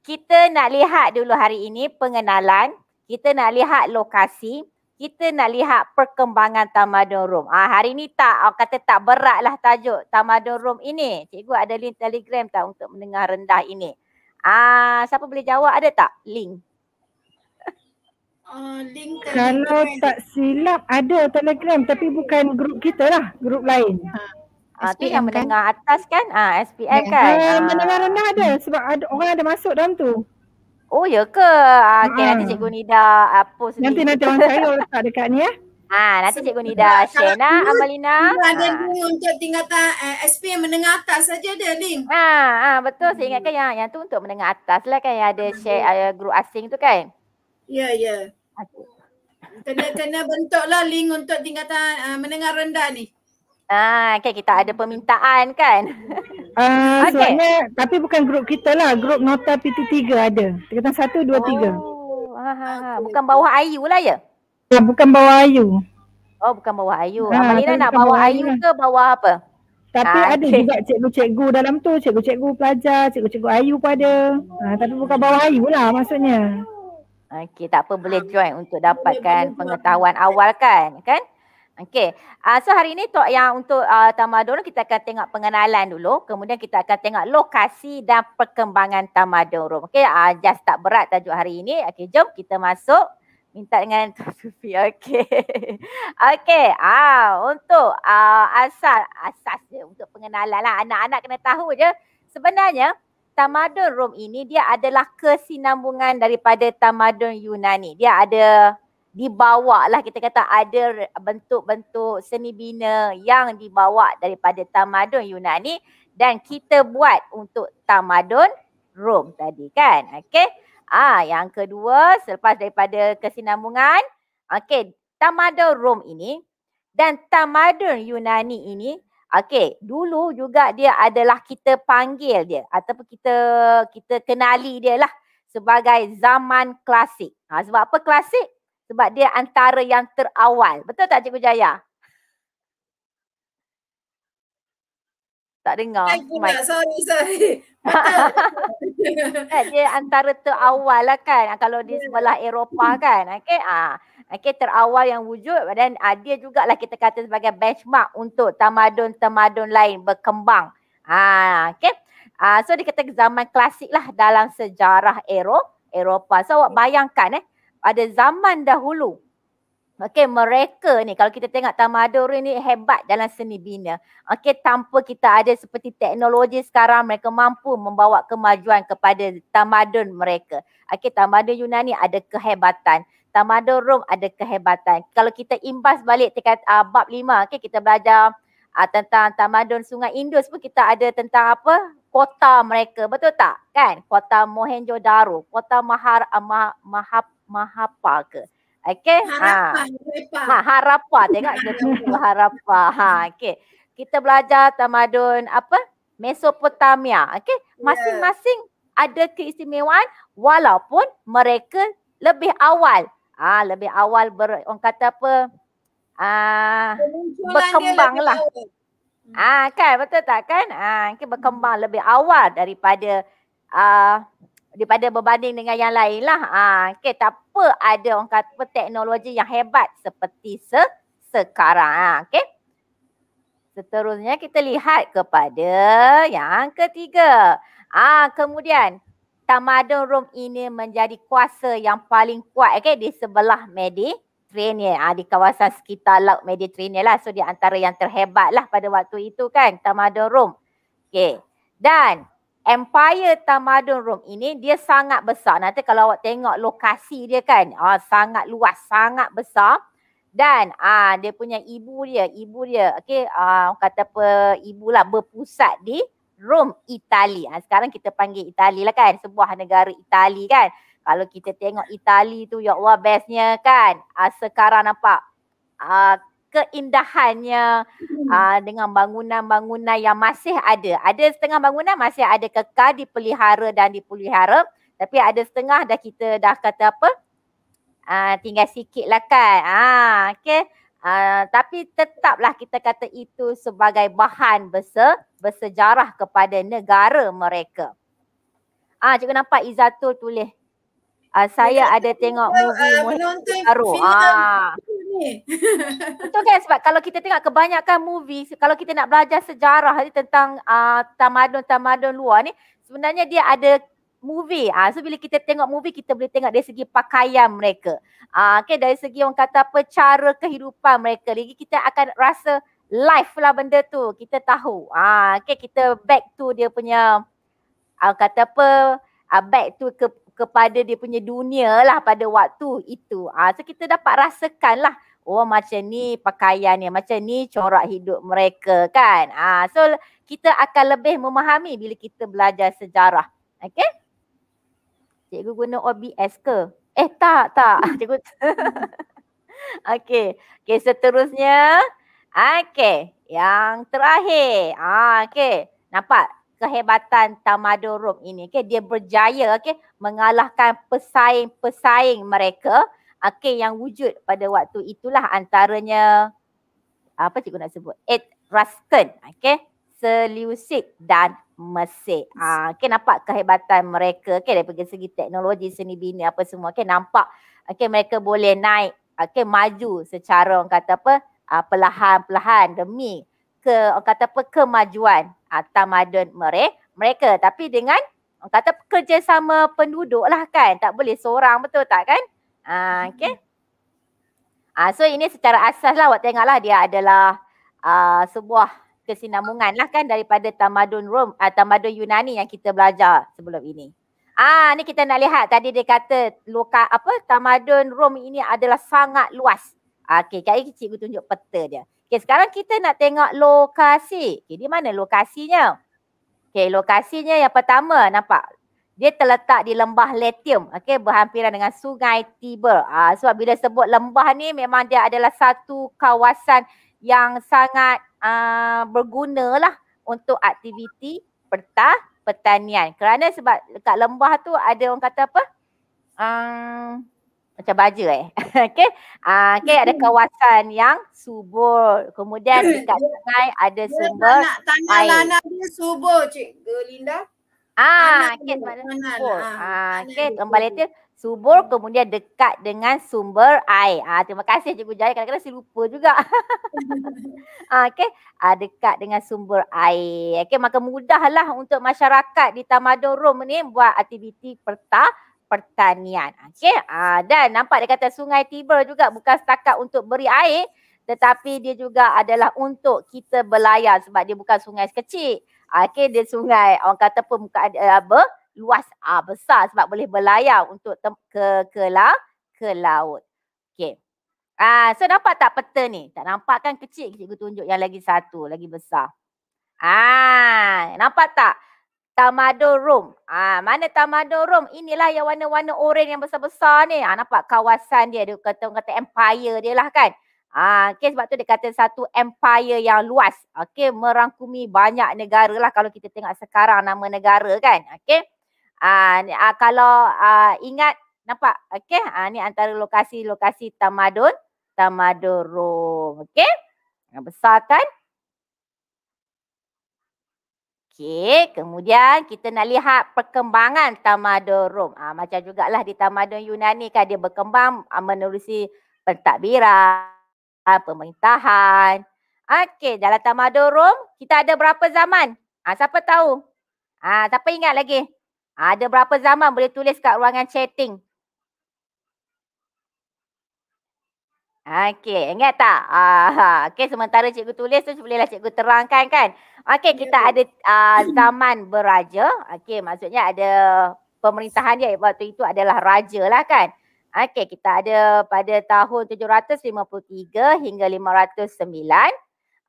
Kita nak lihat dulu hari ini pengenalan. Kita nak lihat lokasi. Kita nak lihat perkembangan Tamadun Room. Ah hari ni tak, orang kata tak beratlah tajuk Tamadun Room ini. Cikgu ada link telegram tak untuk mendengar rendah ini? Ah, siapa boleh jawab ada tak link? Uh, link Kalau link tak silap ada telegram tapi bukan grup kita lah, grup lain. Ha. Ah, tu yang kan? menengah kan? atas kan? Ah, SPM ya, kan? Yang ah. menengah rendah ada sebab ada, orang ada masuk dalam tu. Oh ya ke? Ah, ah. okay, ha. nanti Cikgu Nida uh, post Nanti nanti orang saya letak dekat ni Eh. Ha, nanti Cikgu Nida share nak Amalina. Ada ha. untuk tingkatan uh, eh, SP menengah atas saja ada link. Ah ah betul. Hmm. Saya ingatkan hmm. yang yang tu untuk menengah atas lah kan yang ada hmm. share uh, grup asing tu kan. Ya, yeah, ya. Yeah. Kena-kena bentuklah link untuk tingkatan uh, menengah rendah ni. Ah, okay, kita ada permintaan kan? Uh, okay. Sebenarnya, tapi bukan grup kita lah. Grup Nota PT3 ada. Tingkatan 1, 2, 3. Oh. Ha, ha, ha. Bukan bawah Ayu lah ya? Ya, bukan bawah Ayu. Oh, bukan bawah Ayu. Ha, Abang nak bawah, bawah Ayu lah. ke bawah apa? Tapi ha, ada okay. juga cikgu-cikgu dalam tu. Cikgu-cikgu pelajar, cikgu-cikgu Ayu pun ada. Ha, tapi bukan bawah Ayu lah maksudnya. Okey, tak apa boleh join untuk dapatkan pengetahuan awal kan? Kan? Okey. Uh, so hari ni talk yang untuk uh, tamadun kita akan tengok pengenalan dulu, kemudian kita akan tengok lokasi dan perkembangan tamadun. Okey, uh, just tak berat tajuk hari ini. Okey, jom kita masuk minta dengan Sufi. Okey. Okey. Ah, uh, untuk uh, asal asas dia untuk pengenalan lah. Anak-anak kena tahu je. Sebenarnya tamadun Rom ini dia adalah kesinambungan daripada tamadun Yunani. Dia ada dibawa lah kita kata ada bentuk-bentuk seni bina yang dibawa daripada tamadun Yunani dan kita buat untuk tamadun Rom tadi kan. Okey. Ah yang kedua selepas daripada kesinambungan okey tamadun Rom ini dan tamadun Yunani ini Okey, dulu juga dia adalah kita panggil dia ataupun kita kita kenali dia lah sebagai zaman klasik. Ha, sebab apa klasik? Sebab dia antara yang terawal. Betul tak Cikgu Jaya? Tak dengar. Tak you, sorry, sorry. Kan, dia antara terawal lah kan. Ha, kalau di sebelah Eropah kan. Okay. Ha okay, terawal yang wujud dan uh, dia lah kita kata sebagai benchmark untuk tamadun-tamadun lain berkembang. Ha, okay. Uh, ha, so dia kata zaman klasik lah dalam sejarah Eropah. Eropah. So awak bayangkan eh ada zaman dahulu. Okay mereka ni kalau kita tengok Tamadori ni hebat dalam seni bina. Okay tanpa kita ada seperti teknologi sekarang mereka mampu membawa kemajuan kepada tamadun mereka. Okay tamadun Yunani ada kehebatan tamadun Rom ada kehebatan. Kalau kita imbas balik dekat uh, ah, bab lima, okay, kita belajar uh, tentang tamadun Sungai Indus pun kita ada tentang apa? Kota mereka, betul tak? Kan? Kota Mohenjo-Daro, kota Mahar, uh, Mahap, Mahapa ke? Okay? Harapan. Ha. Ha, harapa, tengok. Dia tunggu harapa. Ha, okay. Kita belajar tamadun apa? Mesopotamia. Okay? Ya. Masing-masing ada keistimewaan walaupun mereka lebih awal ah uh, lebih awal ber, orang kata apa ah uh, berkembang lah. hmm. ah uh, kan betul tak kan ah uh, berkembang hmm. lebih awal daripada ah uh, daripada berbanding dengan yang lainlah. Ah, Ha, okay, tak apa ada orang kata teknologi yang hebat seperti se sekarang. Ha, okay. Seterusnya kita lihat kepada yang ketiga. Ah ha, kemudian tamadun Rom ini menjadi kuasa yang paling kuat okay, di sebelah Mediterranean. Ha, di kawasan sekitar laut Mediterranean lah. So di antara yang terhebat lah pada waktu itu kan tamadun Rom. Okay. Dan empire tamadun Rom ini dia sangat besar. Nanti kalau awak tengok lokasi dia kan ha, sangat luas, sangat besar. Dan ah dia punya ibu dia, ibu dia, okay, ah kata apa, ibu lah berpusat di Rome, Itali. Ha, sekarang kita panggil Itali lah kan. Sebuah negara Itali kan. Kalau kita tengok Itali tu, ya Allah bestnya kan. Ha, sekarang nampak uh, keindahannya uh, dengan bangunan-bangunan yang masih ada. Ada setengah bangunan masih ada kekal dipelihara dan dipelihara. Tapi ada setengah dah kita dah kata apa? Uh, tinggal sikit lah kan. Ha, okay. Uh, tapi tetaplah kita kata itu sebagai bahan besar bersejarah kepada negara mereka. Ah, uh, cikgu nampak Izatul tulis. Uh, saya ada tengok ah, movie Menonton baru. Ah. Betul kan sebab kalau kita tengok kebanyakan movie, kalau kita nak belajar sejarah tentang tamadun-tamadun uh, luar ni, sebenarnya dia ada movie. Ah, so bila kita tengok movie, kita boleh tengok dari segi pakaian mereka. Ah, okay, dari segi orang kata apa, cara kehidupan mereka. Lagi kita akan rasa life lah benda tu. Kita tahu. Ah, okay, kita back to dia punya, ah, orang kata apa, ah, back to ke, kepada dia punya dunia lah pada waktu itu. Ah, so kita dapat rasakan lah Oh macam ni pakaiannya, macam ni corak hidup mereka kan. Ah, so kita akan lebih memahami bila kita belajar sejarah. Okay cikgu guna OBS ke? Eh tak, tak. Cikgu. okey. Okey, seterusnya. Okey. Yang terakhir. Ah, okey. Nampak kehebatan Tamado Room ini. Okey, dia berjaya okey mengalahkan pesaing-pesaing mereka. Okey, yang wujud pada waktu itulah antaranya apa cikgu nak sebut? Ed Ruskin. Okey. Seliusik dan Mesir. Ha, ah, okay, nampak kehebatan mereka okay, daripada segi teknologi, seni bina apa semua. Okay, nampak okay, mereka boleh naik, okay, maju secara orang kata apa, uh, perlahan-perlahan demi ke orang kata apa kemajuan uh, tamadun mereka mereka tapi dengan orang kata kerjasama penduduk lah kan tak boleh seorang betul tak kan uh, okay uh, so ini secara asas lah awak tengok lah dia adalah uh, sebuah kesinambungan lah kan daripada tamadun Rom atau ah, tamadun Yunani yang kita belajar sebelum ini. Ah ni kita nak lihat tadi dia kata luka apa tamadun Rom ini adalah sangat luas. Ah, okey, kali ini cikgu tunjuk peta dia. Okey, sekarang kita nak tengok lokasi. Okey, di mana lokasinya? Okey, lokasinya yang pertama nampak dia terletak di lembah Latium. Okey, berhampiran dengan sungai Tiber. Ah, sebab bila sebut lembah ni memang dia adalah satu kawasan yang sangat uh, ah, berguna lah untuk aktiviti pertah pertanian. Kerana sebab dekat lembah tu ada orang kata apa? Um, macam baja eh. okay. Uh, ah, okay ada kawasan yang subur. Kemudian dekat eh, sungai ada sumber tanah, tanah air. Tanah lana dia subur cik Linda. Ah, tanah okay, tanah, lah. subur. ah, tanah okay, kembali tu Subur kemudian dekat dengan sumber air. Ah, terima kasih Cikgu Jaya. Kadang-kadang saya lupa juga. ah, okay. Ah, dekat dengan sumber air. Okay. Maka mudahlah untuk masyarakat di Tamadun Rum ni buat aktiviti perta pertanian. Okay. Ah, dan nampak dia kata sungai Tiber juga bukan setakat untuk beri air. Tetapi dia juga adalah untuk kita berlayar sebab dia bukan sungai kecil. Ah, okay. Dia sungai orang kata pun bukan uh, eh, luas ah uh, besar sebab boleh berlayar untuk ke ke la- ke laut. Okey. Ah uh, so nampak tak peta ni? Tak nampak kan kecil cikgu tunjuk yang lagi satu, lagi besar. Ah uh, nampak tak? Tamado Rome. Ah uh, mana Tamado Rome? Inilah yang warna-warna oren yang besar-besar ni. Ah uh, nampak kawasan dia dia kata kata empire dia lah kan. Ah, okay, sebab tu dia kata satu empire yang luas. Okay, merangkumi banyak negara lah kalau kita tengok sekarang nama negara kan. Okay. Aa, ah, ah, kalau aa, ah, ingat, nampak? Okey, ini antara lokasi-lokasi Tamadun. Tamadun Rom. Okey, besar kan? Okey, kemudian kita nak lihat perkembangan Tamadun Rom. Aa, macam jugalah di Tamadun Yunani kan dia berkembang aa, menerusi pentadbiran, pemerintahan. Okey, dalam Tamadun Rom kita ada berapa zaman? Ah siapa tahu? Ah siapa ingat lagi? Ada berapa zaman boleh tulis kat ruangan chatting. Okey, ingat tak? Aha. Okey, sementara cikgu tulis tu bolehlah cikgu terangkan kan? Okey, kita yeah. ada uh, zaman beraja. Okey, maksudnya ada pemerintahan dia waktu itu adalah raja lah kan? Okey, kita ada pada tahun 753 hingga 509.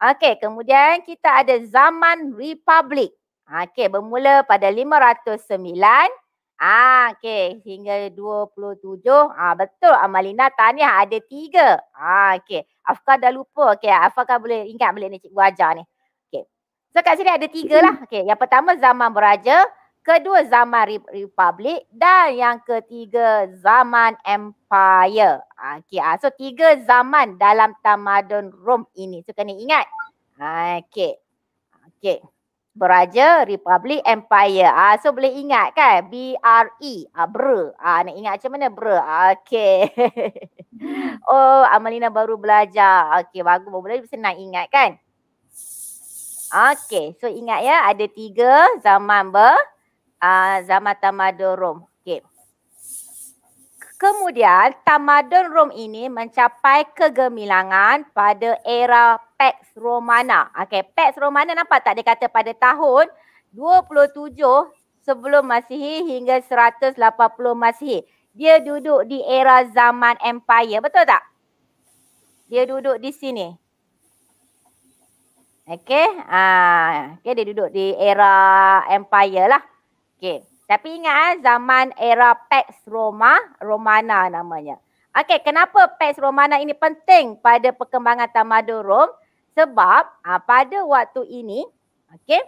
Okey, kemudian kita ada zaman republik. Ha, okay, bermula pada 509. Ha, okay, hingga 27. Ah betul Amalina tanya ada tiga. Ha, ah, okay, Afkar dah lupa. Okay, Afkar kan boleh ingat boleh ni cikgu ajar ni. Okay, so kat sini ada tiga lah. Okay, yang pertama zaman beraja. Kedua zaman republik dan yang ketiga zaman empire. Ah, okay, ah, so tiga zaman dalam tamadun Rom ini. So kena ingat. Okay. Okay. Beraja Republik Empire. Ah so boleh ingat kan B R E ah uh, Ah nak ingat macam mana bre? Ah, okey. oh Amalina baru belajar. Okey bagus baru belajar senang ingat kan? Okey, so ingat ya ada tiga zaman ber uh, zaman tamadun Rom. Kemudian tamadun Rom ini mencapai kegemilangan pada era Pax Romana. Okey, Pax Romana nampak tak dia kata pada tahun 27 sebelum Masihi hingga 180 Masihi. Dia duduk di era zaman empire, betul tak? Dia duduk di sini. Okey, ah, okay, dia duduk di era empire lah. Okey. Tapi ingat eh, zaman era Pax Roma, Romana namanya. Okey, kenapa Pax Romana ini penting pada perkembangan tamadun Rom? Sebab uh, pada waktu ini, okey,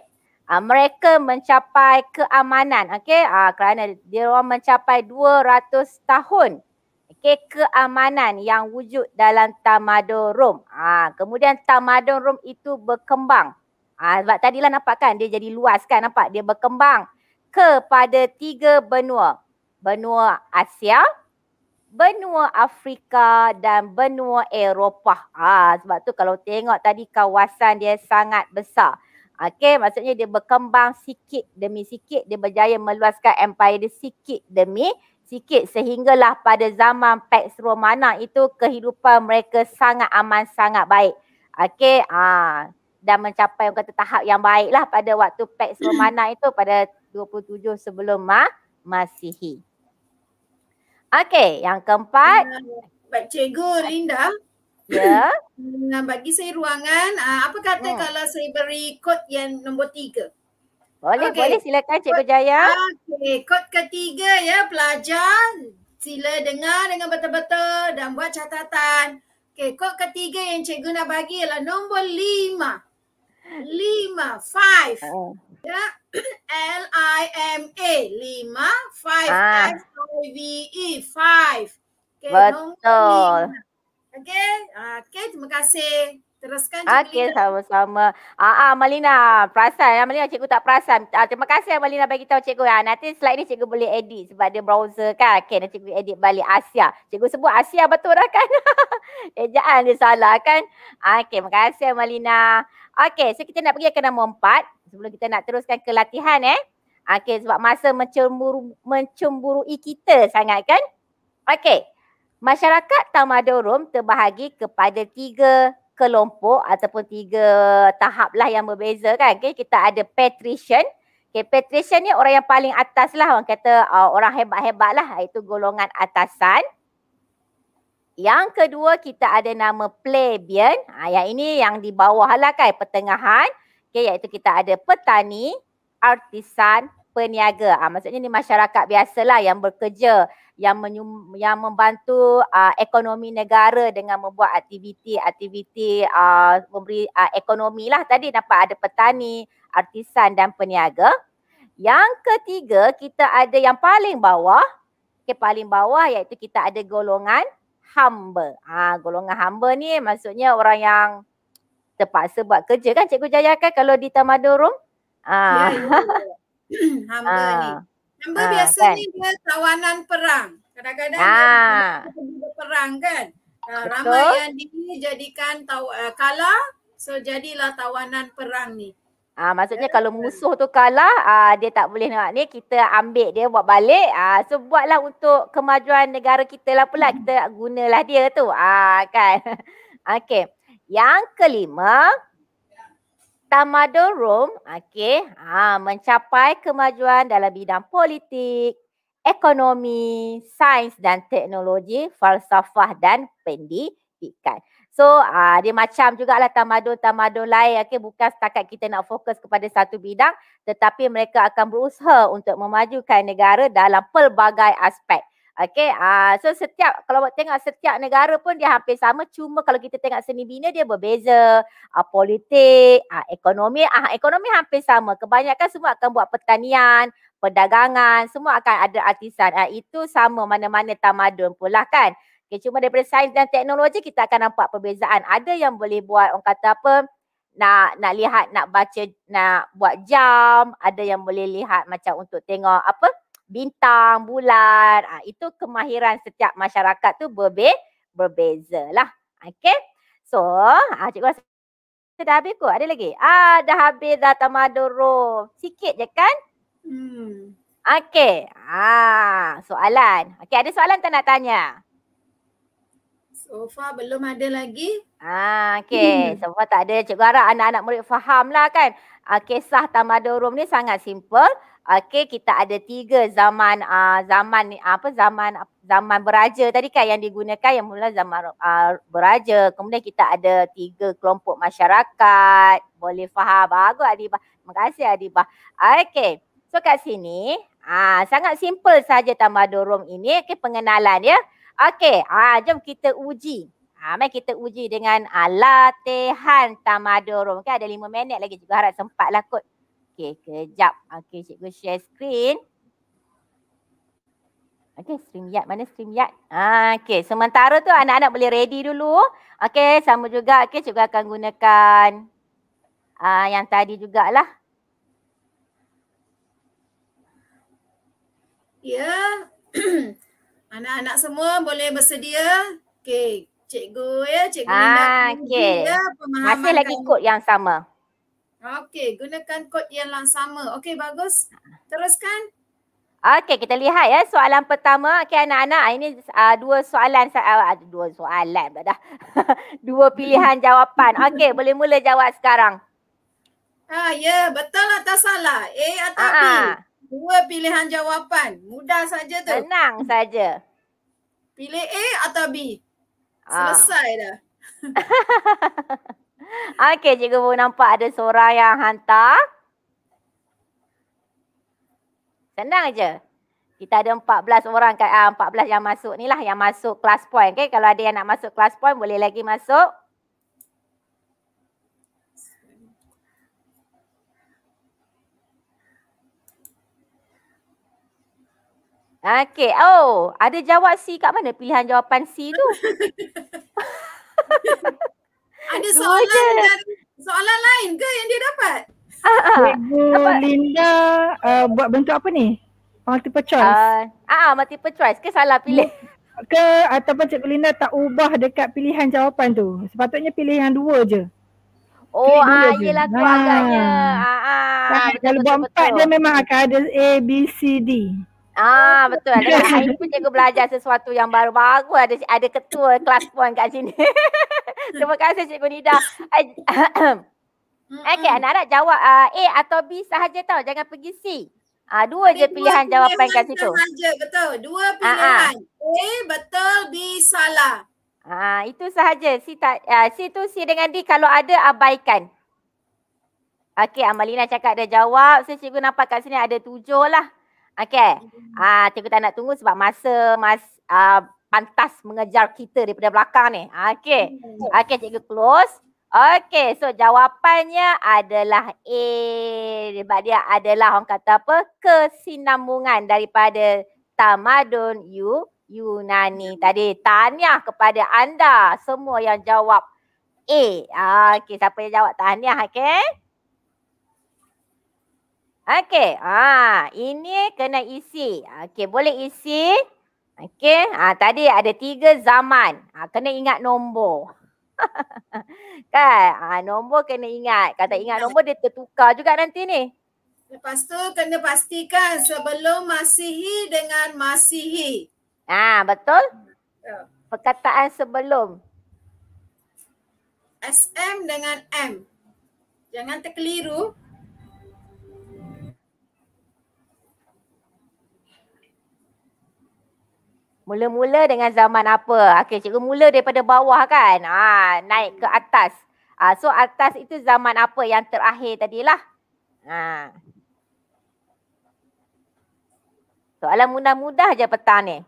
uh, mereka mencapai keamanan, okey, uh, kerana dia mencapai 200 tahun okay, keamanan yang wujud dalam tamadun Rom. Uh, kemudian tamadun Rom itu berkembang. Ah uh, sebab tadilah nampak kan dia jadi luas kan nampak dia berkembang kepada tiga benua. Benua Asia, benua Afrika dan benua Eropah. Ha, sebab tu kalau tengok tadi kawasan dia sangat besar. Okey, maksudnya dia berkembang sikit demi sikit. Dia berjaya meluaskan empire dia sikit demi sikit. Sehinggalah pada zaman Pax Romana itu kehidupan mereka sangat aman, sangat baik. Okey, ha, dan mencapai orang kata tahap yang baiklah pada waktu Pax Romana itu pada 27 sebelum ma Masihi. Okey, yang keempat. Pak Cikgu Linda. Ya. Yeah. Bagi saya ruangan, ah, apa kata hmm. kalau saya beri kod yang nombor tiga? Boleh, okay. boleh. Silakan Cikgu Jaya. Okey, kod ketiga ya pelajar. Sila dengar dengan betul-betul dan buat catatan. Okey, kod ketiga yang Cikgu nak bagi ialah nombor lima. Lima, five. Oh ada L I M A lima five S ah. I V E five. Betul. Okay, okay. Ah, terima kasih teruskan je Okey sama-sama. Ah ah Malina, perasan ya Malina cikgu tak perasan. Ah, terima kasih ya Malina bagi tahu cikgu. Ah nanti slide ni cikgu boleh edit sebab dia browser kan. Okey nanti cikgu edit balik Asia. Cikgu sebut Asia betul dah kan? Ejaan dia salah kan? Ah, Okey terima kasih ah, Malina. Okey so kita nak pergi ke nombor empat. Sebelum kita nak teruskan ke latihan eh. Okey sebab masa mencemburu, mencemburui kita sangat kan? Okey. Masyarakat tamadurum terbahagi kepada tiga kelompok ataupun tiga tahap lah yang berbeza kan. Okay, kita ada patrician. Okay, patrician ni orang yang paling atas lah orang kata uh, orang hebat-hebat lah Itu golongan atasan. Yang kedua kita ada nama plebeian. Ha, yang ini yang di bawah lah kan pertengahan. Okay, iaitu kita ada petani, artisan, peniaga. Ha, maksudnya ni masyarakat lah yang bekerja yang yang membantu uh, ekonomi negara dengan membuat aktiviti-aktiviti uh, memberi uh, ekonomi lah tadi Nampak ada petani, artisan dan peniaga. Yang ketiga kita ada yang paling bawah, ke paling bawah iaitu kita ada golongan hamba. Ha, golongan hamba ni maksudnya orang yang terpaksa buat kerja kan Cikgu Jaya kan kalau di Tamadurum. Ha. Ya, ya. ya. hamba ha. ni. Amber ha, ah, biasa kan? ni dia tawanan perang. Kadang-kadang ha. dia ah. berperang kan. Ah, Betul. Ramai yang jadikan taw- kalah, so jadilah tawanan perang ni. Ah maksudnya eh, kalau kan? musuh tu kalah ah dia tak boleh nak ni kita ambil dia buat balik ah so buatlah untuk kemajuan negara kita lah pula hmm. kita gunalah dia tu ah kan okey yang kelima tamadun Rom okey ha mencapai kemajuan dalam bidang politik ekonomi sains dan teknologi falsafah dan pendidikan so ah dia macam jugalah tamadun-tamadun lain okey bukan setakat kita nak fokus kepada satu bidang tetapi mereka akan berusaha untuk memajukan negara dalam pelbagai aspek Okay, uh, ah, so setiap kalau awak tengok setiap negara pun dia hampir sama cuma kalau kita tengok seni bina dia berbeza. Uh, politik, uh, ekonomi, ah uh, ekonomi hampir sama. Kebanyakan semua akan buat pertanian, perdagangan, semua akan ada artisan. Uh, itu sama mana-mana tamadun pula kan. Okay, cuma daripada sains dan teknologi kita akan nampak perbezaan. Ada yang boleh buat orang kata apa nak nak lihat nak baca nak buat jam, ada yang boleh lihat macam untuk tengok apa bintang, bulan. Ha, itu kemahiran setiap masyarakat tu berbe berbeza lah. Okay. So, ha, cikgu rasa dah habis kot. Ada lagi? Ah, dah habis dah tamadurum. Sikit je kan? Hmm. Okay. Ah, ha, soalan. Okay, ada soalan tak nak tanya? So far belum ada lagi. Ah, okay. Hmm. So far tak ada. Cikgu harap anak-anak murid faham lah kan. Ah, kisah Tamadurum ni sangat simple. Okey kita ada tiga zaman uh, zaman ni apa zaman zaman beraja tadi kan yang digunakan yang mula zaman uh, beraja kemudian kita ada tiga kelompok masyarakat boleh faham bagus Adibah terima kasih Adibah okey so kat sini ah uh, sangat simple saja tambah dorong ini okey pengenalan ya okey ah uh, jom kita uji Ha, mari kita uji dengan uh, latihan tamadurum. Kan ada lima minit lagi. Juga harap sempatlah kot. Okey, kejap. Okey, cikgu share screen. Okey, stream yard. Mana stream yard? Ah, Okey, sementara tu anak-anak boleh ready dulu. Okey, sama juga. Okey, cikgu akan gunakan ah, yang tadi jugalah. Ya, yeah. anak-anak semua boleh bersedia. Okey, cikgu ya. Cikgu ah, Linda. Okey, ya, masih lagi kod yang sama. Okey, gunakan kod yang lang sama. Okey, bagus. Teruskan. Okey, kita lihat ya soalan pertama. Okey anak-anak, ah, ini uh, dua soalan ah, ada uh, dua soalan dah. dua pilihan jawapan. Okey, boleh mula jawab sekarang. Ah, ya, yeah, betul atau salah? A atau Aa. B? Dua pilihan jawapan. Mudah saja tu. Tenang saja. Pilih A atau B? Aa. Selesai dah. Okey, cikgu pun nampak ada seorang yang hantar. Senang aja. Kita ada 14 orang, 14 ah, yang masuk. Inilah yang masuk class point. Okay? Kalau ada yang nak masuk class point, boleh lagi masuk. Okey. Oh, ada jawab C kat mana? Pilihan jawapan C tu. Ada soalan oh, yeah. dari, soalan lain ke yang dia dapat? Cikgu ah, ah. uh, Linda uh, buat bentuk apa ni? Multiple choice. Uh, ah, uh, uh, multiple choice ke salah pilih? Ke ataupun Cikgu Linda tak ubah dekat pilihan jawapan tu. Sepatutnya pilihan dua je. Oh, ah, uh, yelah tu agaknya. Ah, ah, ah, kalau buat empat dia memang akan ada A, B, C, D. Ah, betul. Hari pun cikgu belajar sesuatu yang baru-baru. Ada, ada ketua kelas pun kat sini. Terima kasih Cikgu Nida. okay, anak nak jawab uh, A atau B sahaja tau. Jangan pergi C. Ah uh, dua Tapi je dua pilihan, jawapan kat situ. Sahaja, betul. Dua ah, ah. pilihan. Uh-huh. A betul, B salah. Ah itu sahaja. C tak uh, C tu C dengan D kalau ada abaikan. Okey, Amalina cakap dia jawab. Saya so, cikgu nampak kat sini ada tujuh lah. Okey. Ah, uh, cikgu tak nak tunggu sebab masa mas, uh, pantas mengejar kita daripada belakang ni. Okey. Hmm. Okey cikgu close. Okey, so jawapannya adalah A. Sebab dia adalah orang kata apa? Kesinambungan daripada tamadun Yu Yunani ya. tadi. Tahniah kepada anda semua yang jawab A. Okey, siapa yang jawab tahniah, okey? Okey, ah, ini kena isi. Okey, boleh isi? Okey, ha, tadi ada tiga zaman. Ha, kena ingat nombor. kan? Ha, nombor kena ingat. Kata ingat nombor dia tertukar juga nanti ni. Lepas tu kena pastikan sebelum masihi dengan masihi. Ah ha, betul? Ya. Perkataan sebelum. SM dengan M. Jangan terkeliru. Mula-mula dengan zaman apa? Okey, cikgu mula daripada bawah kan? Ha, naik ke hmm. atas. Ha, so atas itu zaman apa yang terakhir tadilah? Ha. Soalan mudah-mudah je petang ni.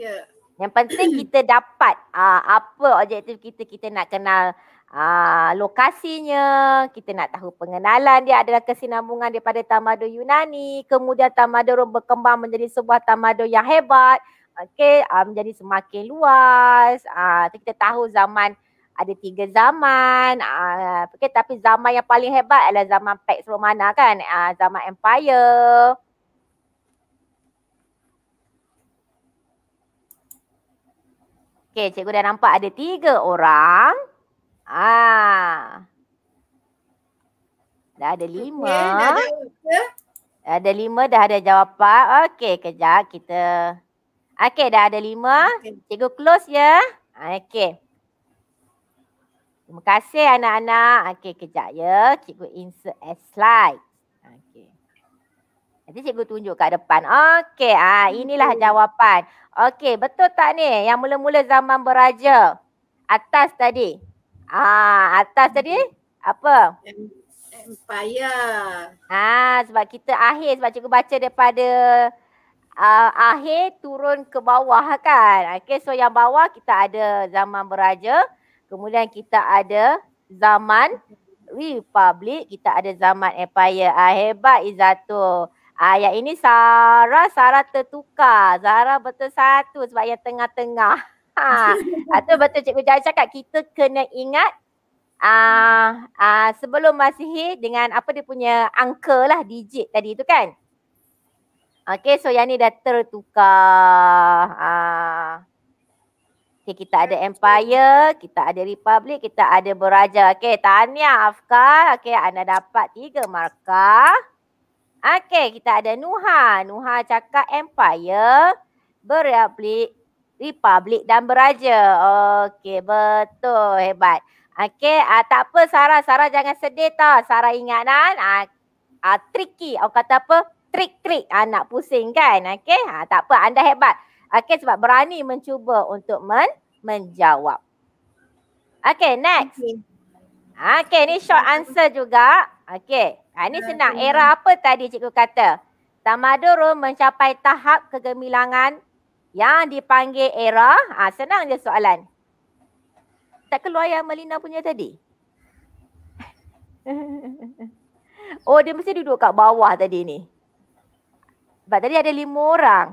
Yeah. Yang penting kita dapat uh, apa objektif kita kita nak kenal Ah, lokasinya, kita nak tahu pengenalan dia adalah kesinambungan daripada tamadun Yunani. Kemudian tamadun Rom berkembang menjadi sebuah tamadun yang hebat. Okey, ah, menjadi semakin luas. Ah, kita tahu zaman ada tiga zaman. Ah, okay, tapi zaman yang paling hebat adalah zaman Pax Romana kan? Ah, zaman Empire. Okey, cikgu dah nampak ada tiga orang. Ah. Dah ada lima. Okay, dah ada lima, dah ada jawapan. Okey, kejap kita. Okey, dah ada lima. Okay. Cikgu close ya. Okey. Terima kasih anak-anak. Okey, kejap ya. Cikgu insert a slide. Okey. Nanti cikgu tunjuk kat depan. Okey, ah, inilah jawapan. Okey, betul tak ni? Yang mula-mula zaman beraja. Atas tadi. Ah, atas tadi apa? Empire. Ah, sebab kita akhir sebab cikgu baca daripada uh, akhir turun ke bawah kan. Okey so yang bawah kita ada zaman beraja. Kemudian kita ada zaman Republik, kita ada zaman empire. Ah, hebat Izzatul. Ah, yang ini Sarah, Sarah tertukar. Sarah betul satu sebab yang tengah-tengah. Ha, tu betul Cikgu Jaya cakap kita kena ingat uh, uh, sebelum Masihi dengan apa dia punya angka lah digit tadi tu kan. Okay so yang ni dah tertukar. Uh, ah. okay kita ada empire, kita ada Republic, kita ada beraja. Okay tanya Afka. Okay anda dapat tiga markah. Okay kita ada Nuha. Nuha cakap empire. Berreplik, Republik dan beraja. Okey, betul. Hebat. Okey, uh, tak apa Sarah. Sarah jangan sedih tau. Sarah ingat kan? Uh, ah, uh, ah, tricky. Orang kata apa? Trik-trik. Uh, nak pusing kan? Okey, uh, tak apa. Anda hebat. Okey, sebab berani mencuba untuk men menjawab. Okey, next. Okey, ni short answer juga. Okey, uh, ni senang. Era apa tadi cikgu kata? Tamadurun mencapai tahap kegemilangan yang dipanggil era. Ah, ha, senang je soalan. Tak keluar yang Melina punya tadi? oh dia mesti duduk kat bawah tadi ni. Sebab tadi ada lima orang.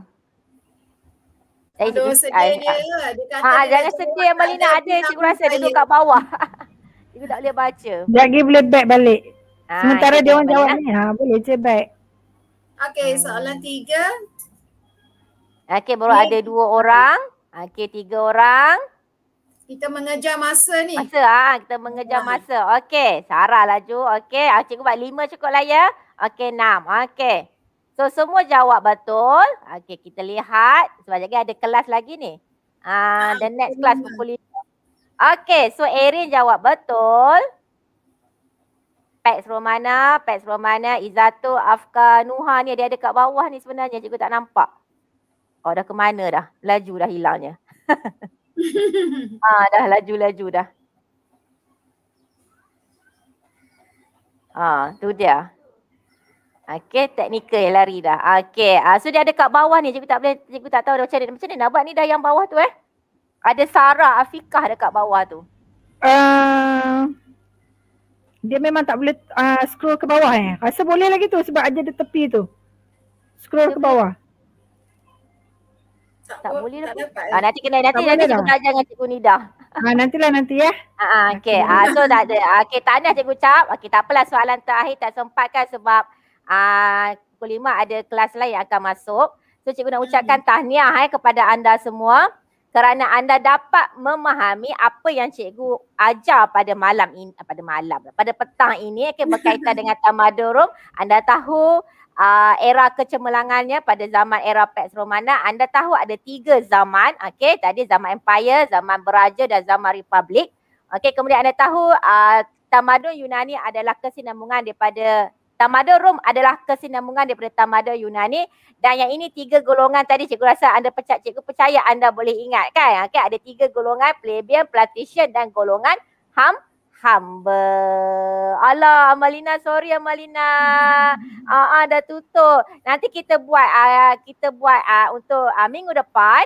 Aduh sedih dia. dia kata ha, dia ah, jangan sedih yang Melina ada. Cikgu rasa duduk kat bawah. Cikgu tak boleh baca. Lagi boleh back balik. Ah, Sementara ha, dia orang jawab ni. Ha, boleh je back. Okay hmm. soalan tiga Okey, baru ni. ada dua orang. Okey, tiga orang. Kita mengejar masa ni. Masa, ha? kita mengejar ha. masa. Okey, Sarah laju. Okey, ah, cikgu buat lima cukup lah ya. Okey, enam. Okey. So, semua jawab betul. Okey, kita lihat. Sebab lagi ada kelas lagi ni. Ah, ha, the next class pukul lima. Okey, so Erin jawab betul. Pax room mana? Pax room mana? Izzatul, Afka, Nuha ni dia ada kat bawah ni sebenarnya. Cikgu tak nampak. Oh dah ke mana dah? Laju dah hilangnya. ah dah laju-laju dah. Ah tu dia. Okay, teknikal yang lari dah. Okay, ah, so dia ada kat bawah ni. Cikgu tak boleh, cikgu tak tahu dah macam mana. Macam mana nak buat ni dah yang bawah tu eh? Ada Sarah Afiqah dekat bawah tu. Uh, dia memang tak boleh uh, scroll ke bawah eh. Rasa ah, boleh lagi tu sebab ada di tepi tu. Scroll tepi. ke bawah tak boleh tak lah. dapat. Ah, nanti kena nanti tak nanti cikgu dah. tajang dengan cikgu Nida. Ha, nantilah nanti ya. Ha, ah, ah okay. Lah. Ah, so tak ada. Ah, okay, tak cikgu cap. Okay, tak apalah soalan terakhir tak sempat kan sebab ah, pukul lima ada kelas lain yang akan masuk. So cikgu nak hmm. ucapkan tahniah eh, kepada anda semua kerana anda dapat memahami apa yang cikgu ajar pada malam ini, pada malam, pada petang ini okay, berkaitan dengan Tamadurum. Anda tahu uh, era kecemerlangannya pada zaman era Pax Romana anda tahu ada tiga zaman okey tadi zaman empire zaman beraja dan zaman republik okey kemudian anda tahu uh, tamadun Yunani adalah kesinambungan daripada tamadun Rom adalah kesinambungan daripada tamadun Yunani dan yang ini tiga golongan tadi cikgu rasa anda pecah cikgu percaya anda boleh ingat kan okey ada tiga golongan plebeian, patrician dan golongan ham humble. Alah Amalina sorry Amalina. Ah uh, uh, dah tutup. Nanti kita buat uh, kita buat uh, untuk uh, minggu depan.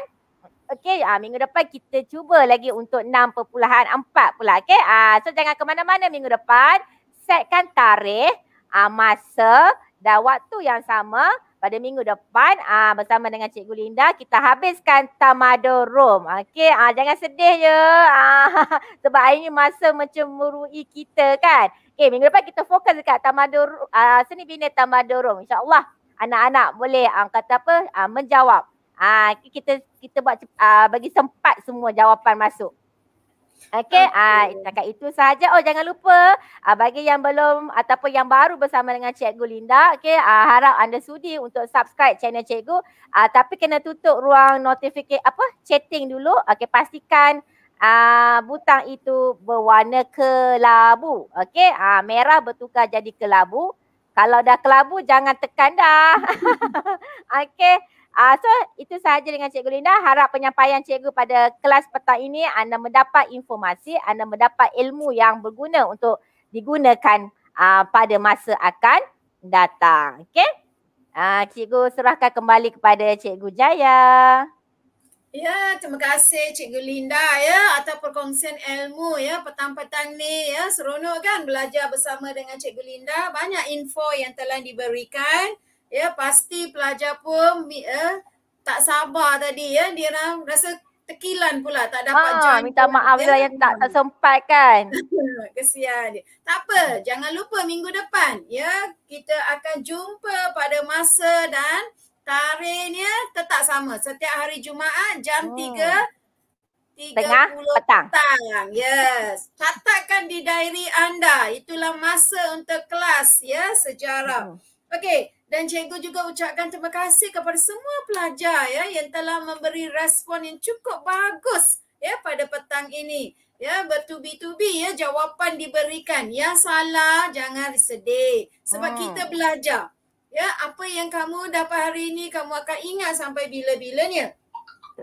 Okey, uh, minggu depan kita cuba lagi untuk 6.4 pula. Okey, ah uh, so jangan ke mana-mana minggu depan. Setkan tarikh, uh, masa dan waktu yang sama pada minggu depan ah bersama dengan Cikgu Linda kita habiskan Tamado Room. Okey, ah jangan sedih je. Ah sebab hari masa mencemurui kita kan. Okey, minggu depan kita fokus dekat Tamado ah seni bina Tamado Room. insya anak-anak boleh ah, kata apa ah, menjawab. Ah kita kita buat ah, bagi sempat semua jawapan masuk. Okey, okay. ah, setakat itu saja. Oh, jangan lupa ah, bagi yang belum ataupun yang baru bersama dengan Cikgu Linda, okey, ah, harap anda sudi untuk subscribe channel Cikgu. Ah, tapi kena tutup ruang notifikasi apa? Chatting dulu. Okey, pastikan ah, butang itu berwarna kelabu. Okey, ah, merah bertukar jadi kelabu. Kalau dah kelabu, jangan tekan dah. okey. Uh, so itu sahaja dengan Cikgu Linda. Harap penyampaian Cikgu pada kelas petang ini anda mendapat informasi, anda mendapat ilmu yang berguna untuk digunakan uh, pada masa akan datang. Okay, Uh, ah, cikgu serahkan kembali kepada Cikgu Jaya. Ya, terima kasih Cikgu Linda ya atas perkongsian ilmu ya petang-petang ni ya. Seronok kan belajar bersama dengan Cikgu Linda. Banyak info yang telah diberikan ya pasti pelajar pun uh, tak sabar tadi ya dia nak rasa tekilan pula tak dapat ha, join minta maaf ya. lah yang tak, tak sempat kan kesian dia tak apa jangan lupa minggu depan ya kita akan jumpa pada masa dan tarikhnya tetap sama setiap hari jumaat jam hmm. 3 tengah petang. petang yes catatkan di diary anda itulah masa untuk kelas ya sejarah hmm. Okey, dan cikgu juga ucapkan terima kasih kepada semua pelajar ya yang telah memberi respon yang cukup bagus ya pada petang ini. Ya, bertubi-tubi ya jawapan diberikan. Yang salah jangan sedih sebab hmm. kita belajar. Ya, apa yang kamu dapat hari ini kamu akan ingat sampai bila-bilanya.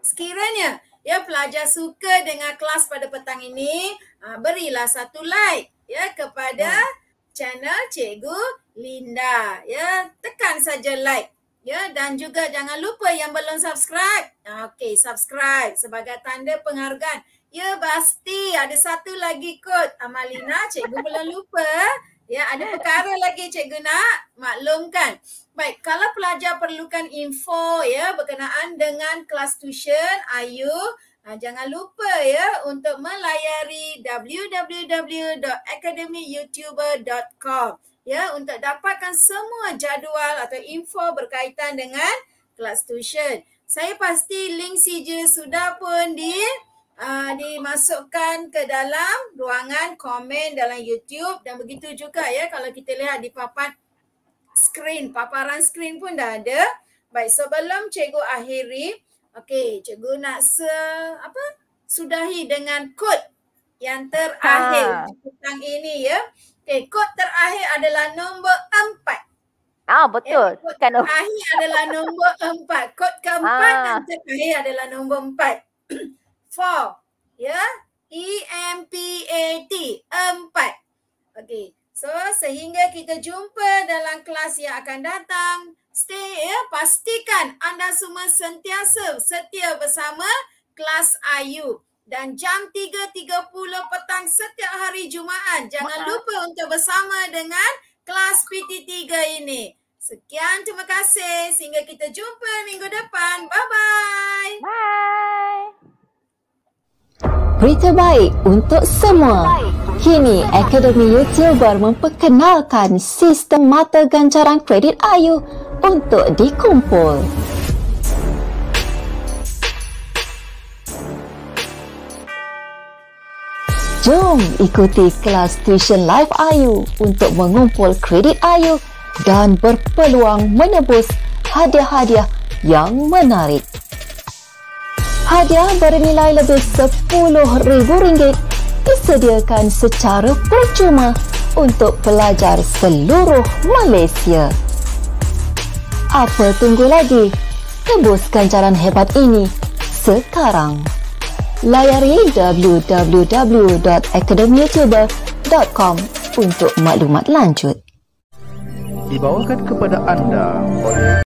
Sekiranya ya pelajar suka dengan kelas pada petang ini, ah, berilah satu like ya kepada hmm channel Cikgu Linda. Ya, tekan saja like. Ya, dan juga jangan lupa yang belum subscribe. Okey, subscribe sebagai tanda penghargaan. Ya, pasti ada satu lagi kot Amalina, Cikgu belum lupa. Ya, ada perkara lagi Cikgu nak maklumkan. Baik, kalau pelajar perlukan info ya berkenaan dengan kelas tuition, are you Ha, jangan lupa ya untuk melayari www.academyyoutuber.com ya untuk dapatkan semua jadual atau info berkaitan dengan kelas tuition. Saya pasti link CJ sudah pun di uh, dimasukkan ke dalam ruangan komen dalam YouTube dan begitu juga ya kalau kita lihat di papan screen, paparan screen pun dah ada. Baik, sebelum cikgu akhiri, Okey, cikgu nak se apa? Sudahi dengan kod yang terakhir ha. tentang ini ya. Okey, kod terakhir adalah nombor empat. Ah, betul. Eh, kod kan- terakhir adalah nombor empat. Kod keempat ah. dan terakhir adalah nombor empat. Four. Ya. E-M-P-A-T. Empat. Okey. So, sehingga kita jumpa dalam kelas yang akan datang stay ya. Pastikan anda semua sentiasa setia bersama kelas Ayu Dan jam 3.30 petang setiap hari Jumaat. Jangan lupa untuk bersama dengan kelas PT3 ini. Sekian terima kasih. Sehingga kita jumpa minggu depan. Bye-bye. Bye. Berita baik untuk semua. Kini Akademi YouTuber memperkenalkan sistem mata ganjaran kredit Ayu untuk dikumpul. Jom ikuti kelas tuition live Ayu untuk mengumpul kredit Ayu dan berpeluang menebus hadiah-hadiah yang menarik. Hadiah bernilai lebih RM10,000 disediakan secara percuma untuk pelajar seluruh Malaysia. Apa tunggu lagi? Tembuskan jalan hebat ini sekarang. Layari www.academyoutuber.com untuk maklumat lanjut. Dibawakan kepada anda oleh